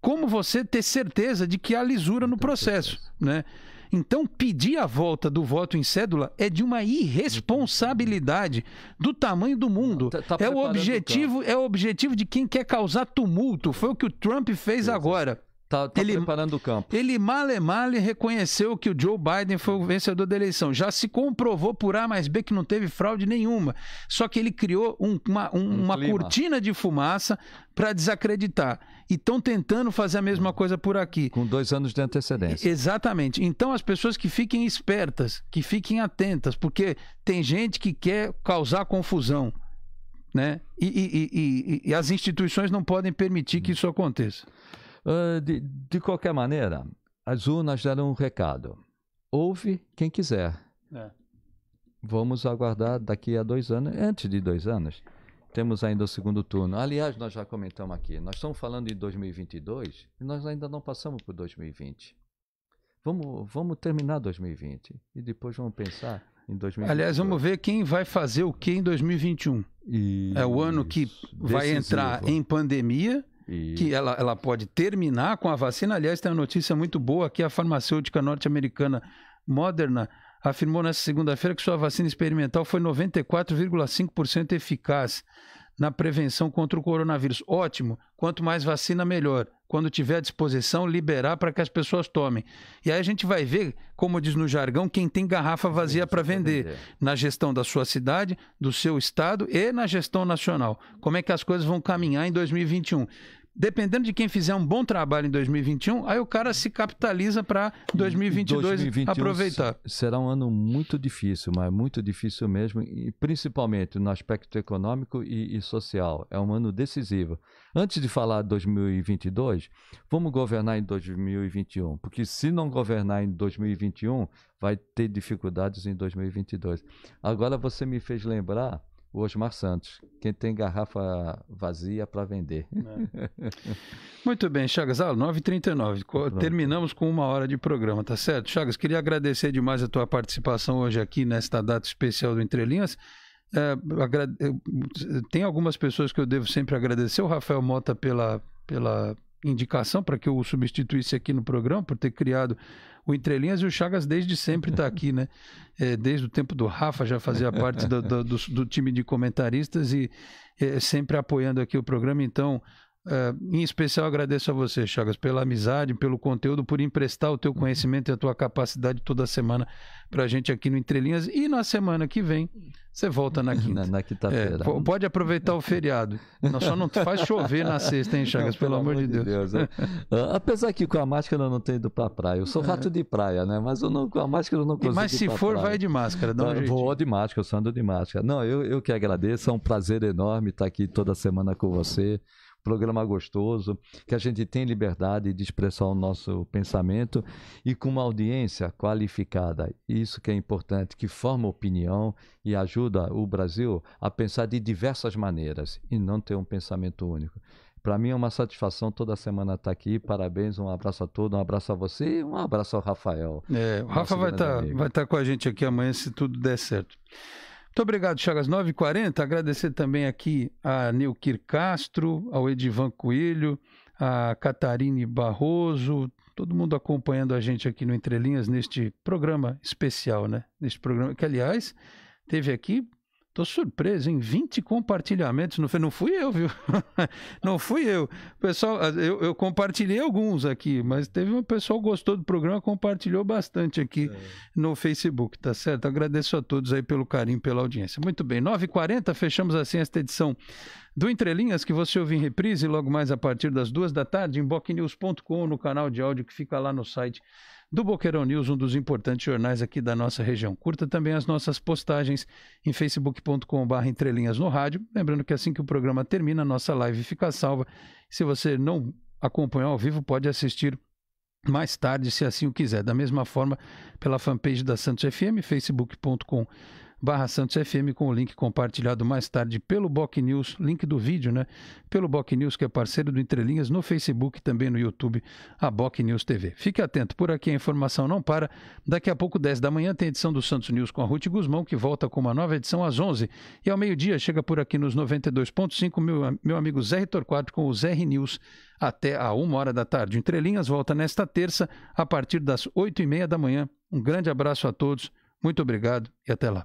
como você ter certeza de que há lisura no processo, né? Então, pedir a volta do voto em cédula é de uma irresponsabilidade do tamanho do mundo. Tá, tá é o objetivo, o é o objetivo de quem quer causar tumulto. Foi o que o Trump fez agora. Tá, tá ele, preparando o campo. Ele male male reconheceu que o Joe Biden foi o vencedor da eleição. Já se comprovou por A mais B que não teve fraude nenhuma. Só que ele criou um, uma, um, um uma cortina de fumaça para desacreditar. E estão tentando fazer a mesma coisa por aqui. Com dois anos de antecedência. Exatamente. Então as pessoas que fiquem espertas, que fiquem atentas, porque tem gente que quer causar confusão. Né? e, e, e, e as instituições não podem permitir que hum. isso aconteça. Uh, de, de qualquer maneira, as urnas deram um recado. Ouve quem quiser. É. Vamos aguardar daqui a dois anos, antes de dois anos, temos ainda o segundo turno. Aliás, nós já comentamos aqui, nós estamos falando de 2022 e nós ainda não passamos por 2020. Vamos, vamos terminar 2020 e depois vamos pensar em 2021. Aliás, vamos ver quem vai fazer o que em 2021. Isso, é o ano que vai entrar em pandemia e... Que ela, ela pode terminar com a vacina. Aliás, tem uma notícia muito boa que a farmacêutica norte-americana Moderna afirmou nesta segunda-feira que sua vacina experimental foi 94,5% eficaz na prevenção contra o coronavírus. Ótimo, quanto mais vacina, melhor. Quando tiver à disposição, liberar para que as pessoas tomem. E aí a gente vai ver, como diz no jargão, quem tem garrafa vazia para vender, vender, na gestão da sua cidade, do seu estado e na gestão nacional. Como é que as coisas vão caminhar em 2021? dependendo de quem fizer um bom trabalho em 2021, aí o cara se capitaliza para 2022 2021 aproveitar. Será um ano muito difícil, mas muito difícil mesmo, e principalmente no aspecto econômico e, e social. É um ano decisivo. Antes de falar de 2022, vamos governar em 2021, porque se não governar em 2021, vai ter dificuldades em 2022. Agora você me fez lembrar o Osmar Santos. Quem tem garrafa vazia para vender. É. Muito bem, Chagas. Ah, 9h39. Pronto. Terminamos com uma hora de programa, tá certo? Chagas, queria agradecer demais a tua participação hoje aqui nesta data especial do Entrelinhas. É, agrade... Tem algumas pessoas que eu devo sempre agradecer. O Rafael Mota pela, pela indicação para que eu o substituísse aqui no programa por ter criado o Entrelinhas e o Chagas desde sempre está aqui, né? É, desde o tempo do Rafa já fazia parte do, do, do, do time de comentaristas e é, sempre apoiando aqui o programa. Então, Uh, em especial agradeço a você, Chagas, pela amizade, pelo conteúdo, por emprestar o teu conhecimento e a tua capacidade toda semana para a gente aqui no Entrelinhas. E na semana que vem, você volta na quinta. Na, na quinta-feira. É, pode aproveitar o feriado. só não faz chover na sexta, hein, Chagas, não, pelo, pelo, amor de Deus. Deus é. uh, apesar que com a máscara eu não tenho ido para praia. Eu sou é. rato de praia, né? Mas eu não, com a máscara eu não consigo. Mas se for, praia. vai de máscara. não. Ah, eu vou de máscara, eu só ando de máscara. Não, eu, eu que agradeço. É um prazer enorme estar aqui toda semana com você programa gostoso, que a gente tem liberdade de expressar o nosso pensamento e com uma audiência qualificada. Isso que é importante, que forma opinião e ajuda o Brasil a pensar de diversas maneiras e não ter um pensamento único. Para mim é uma satisfação toda semana estar tá aqui. Parabéns, um abraço a todos, um abraço a você e um abraço ao Rafael. É, o Rafa vai estar tá, vai tá com a gente aqui amanhã se tudo der certo. Muito obrigado, Chagas. 9h40. Agradecer também aqui a Neukir Castro, ao Edivan Coelho, a Catarine Barroso, todo mundo acompanhando a gente aqui no Entrelinhas neste programa especial, né? Neste programa que, aliás, teve aqui Tô surpreso, em 20 compartilhamentos. Não, não fui eu, viu? não fui eu. Pessoal, eu, eu, compartilhei alguns aqui, mas teve um pessoal que gostou do programa, compartilhou bastante aqui é. no Facebook, tá certo? Agradeço a todos aí pelo carinho, pela audiência. Muito bem, 9h40, fechamos assim esta edição do Entrelinhas, que você ouve em reprise logo mais a partir das duas da tarde, em bocnews.com, no canal de áudio que fica lá no site do Boqueirão News, um dos importantes jornais aqui da nossa região. Curta também as nossas postagens em facebook.com.br entrelinhas no rádio. Lembrando que assim que o programa termina, a nossa live fica salva. Se você não acompanhar ao vivo, pode assistir mais tarde, se assim o quiser. Da mesma forma, pela fanpage da Santos FM, facebook.com.br barra Santos FM com o link compartilhado mais tarde pelo Boc News, link do vídeo, né? Pelo Boc News, que é parceiro do Entrelinhas, no Facebook e também no YouTube, a Boc News TV. Fique atento, por aqui a informação não para. Daqui a pouco, 10 da manhã, tem edição do Santos News com a Ruth Guzmão, que volta com uma nova edição às 11. E ao meio-dia, chega por aqui nos 92.5, meu, meu amigo Zé Ritor com o Zé News até a uma hora da tarde. Entrelinhas volta nesta terça, a partir das oito e meia da manhã. Um grande abraço a todos, muito obrigado e até lá.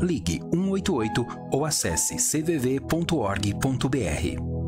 ligue 188 ou acesse cvv.org.br.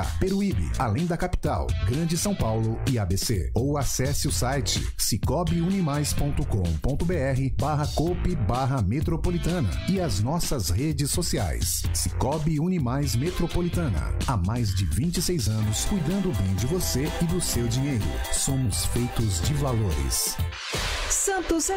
Peruíbe, além da capital, Grande São Paulo e ABC. Ou acesse o site cicobiunimais.com.br barra cope barra metropolitana e as nossas redes sociais. Cicobi Unimais Metropolitana. Há mais de 26 anos cuidando bem de você e do seu dinheiro. Somos feitos de valores. Santos é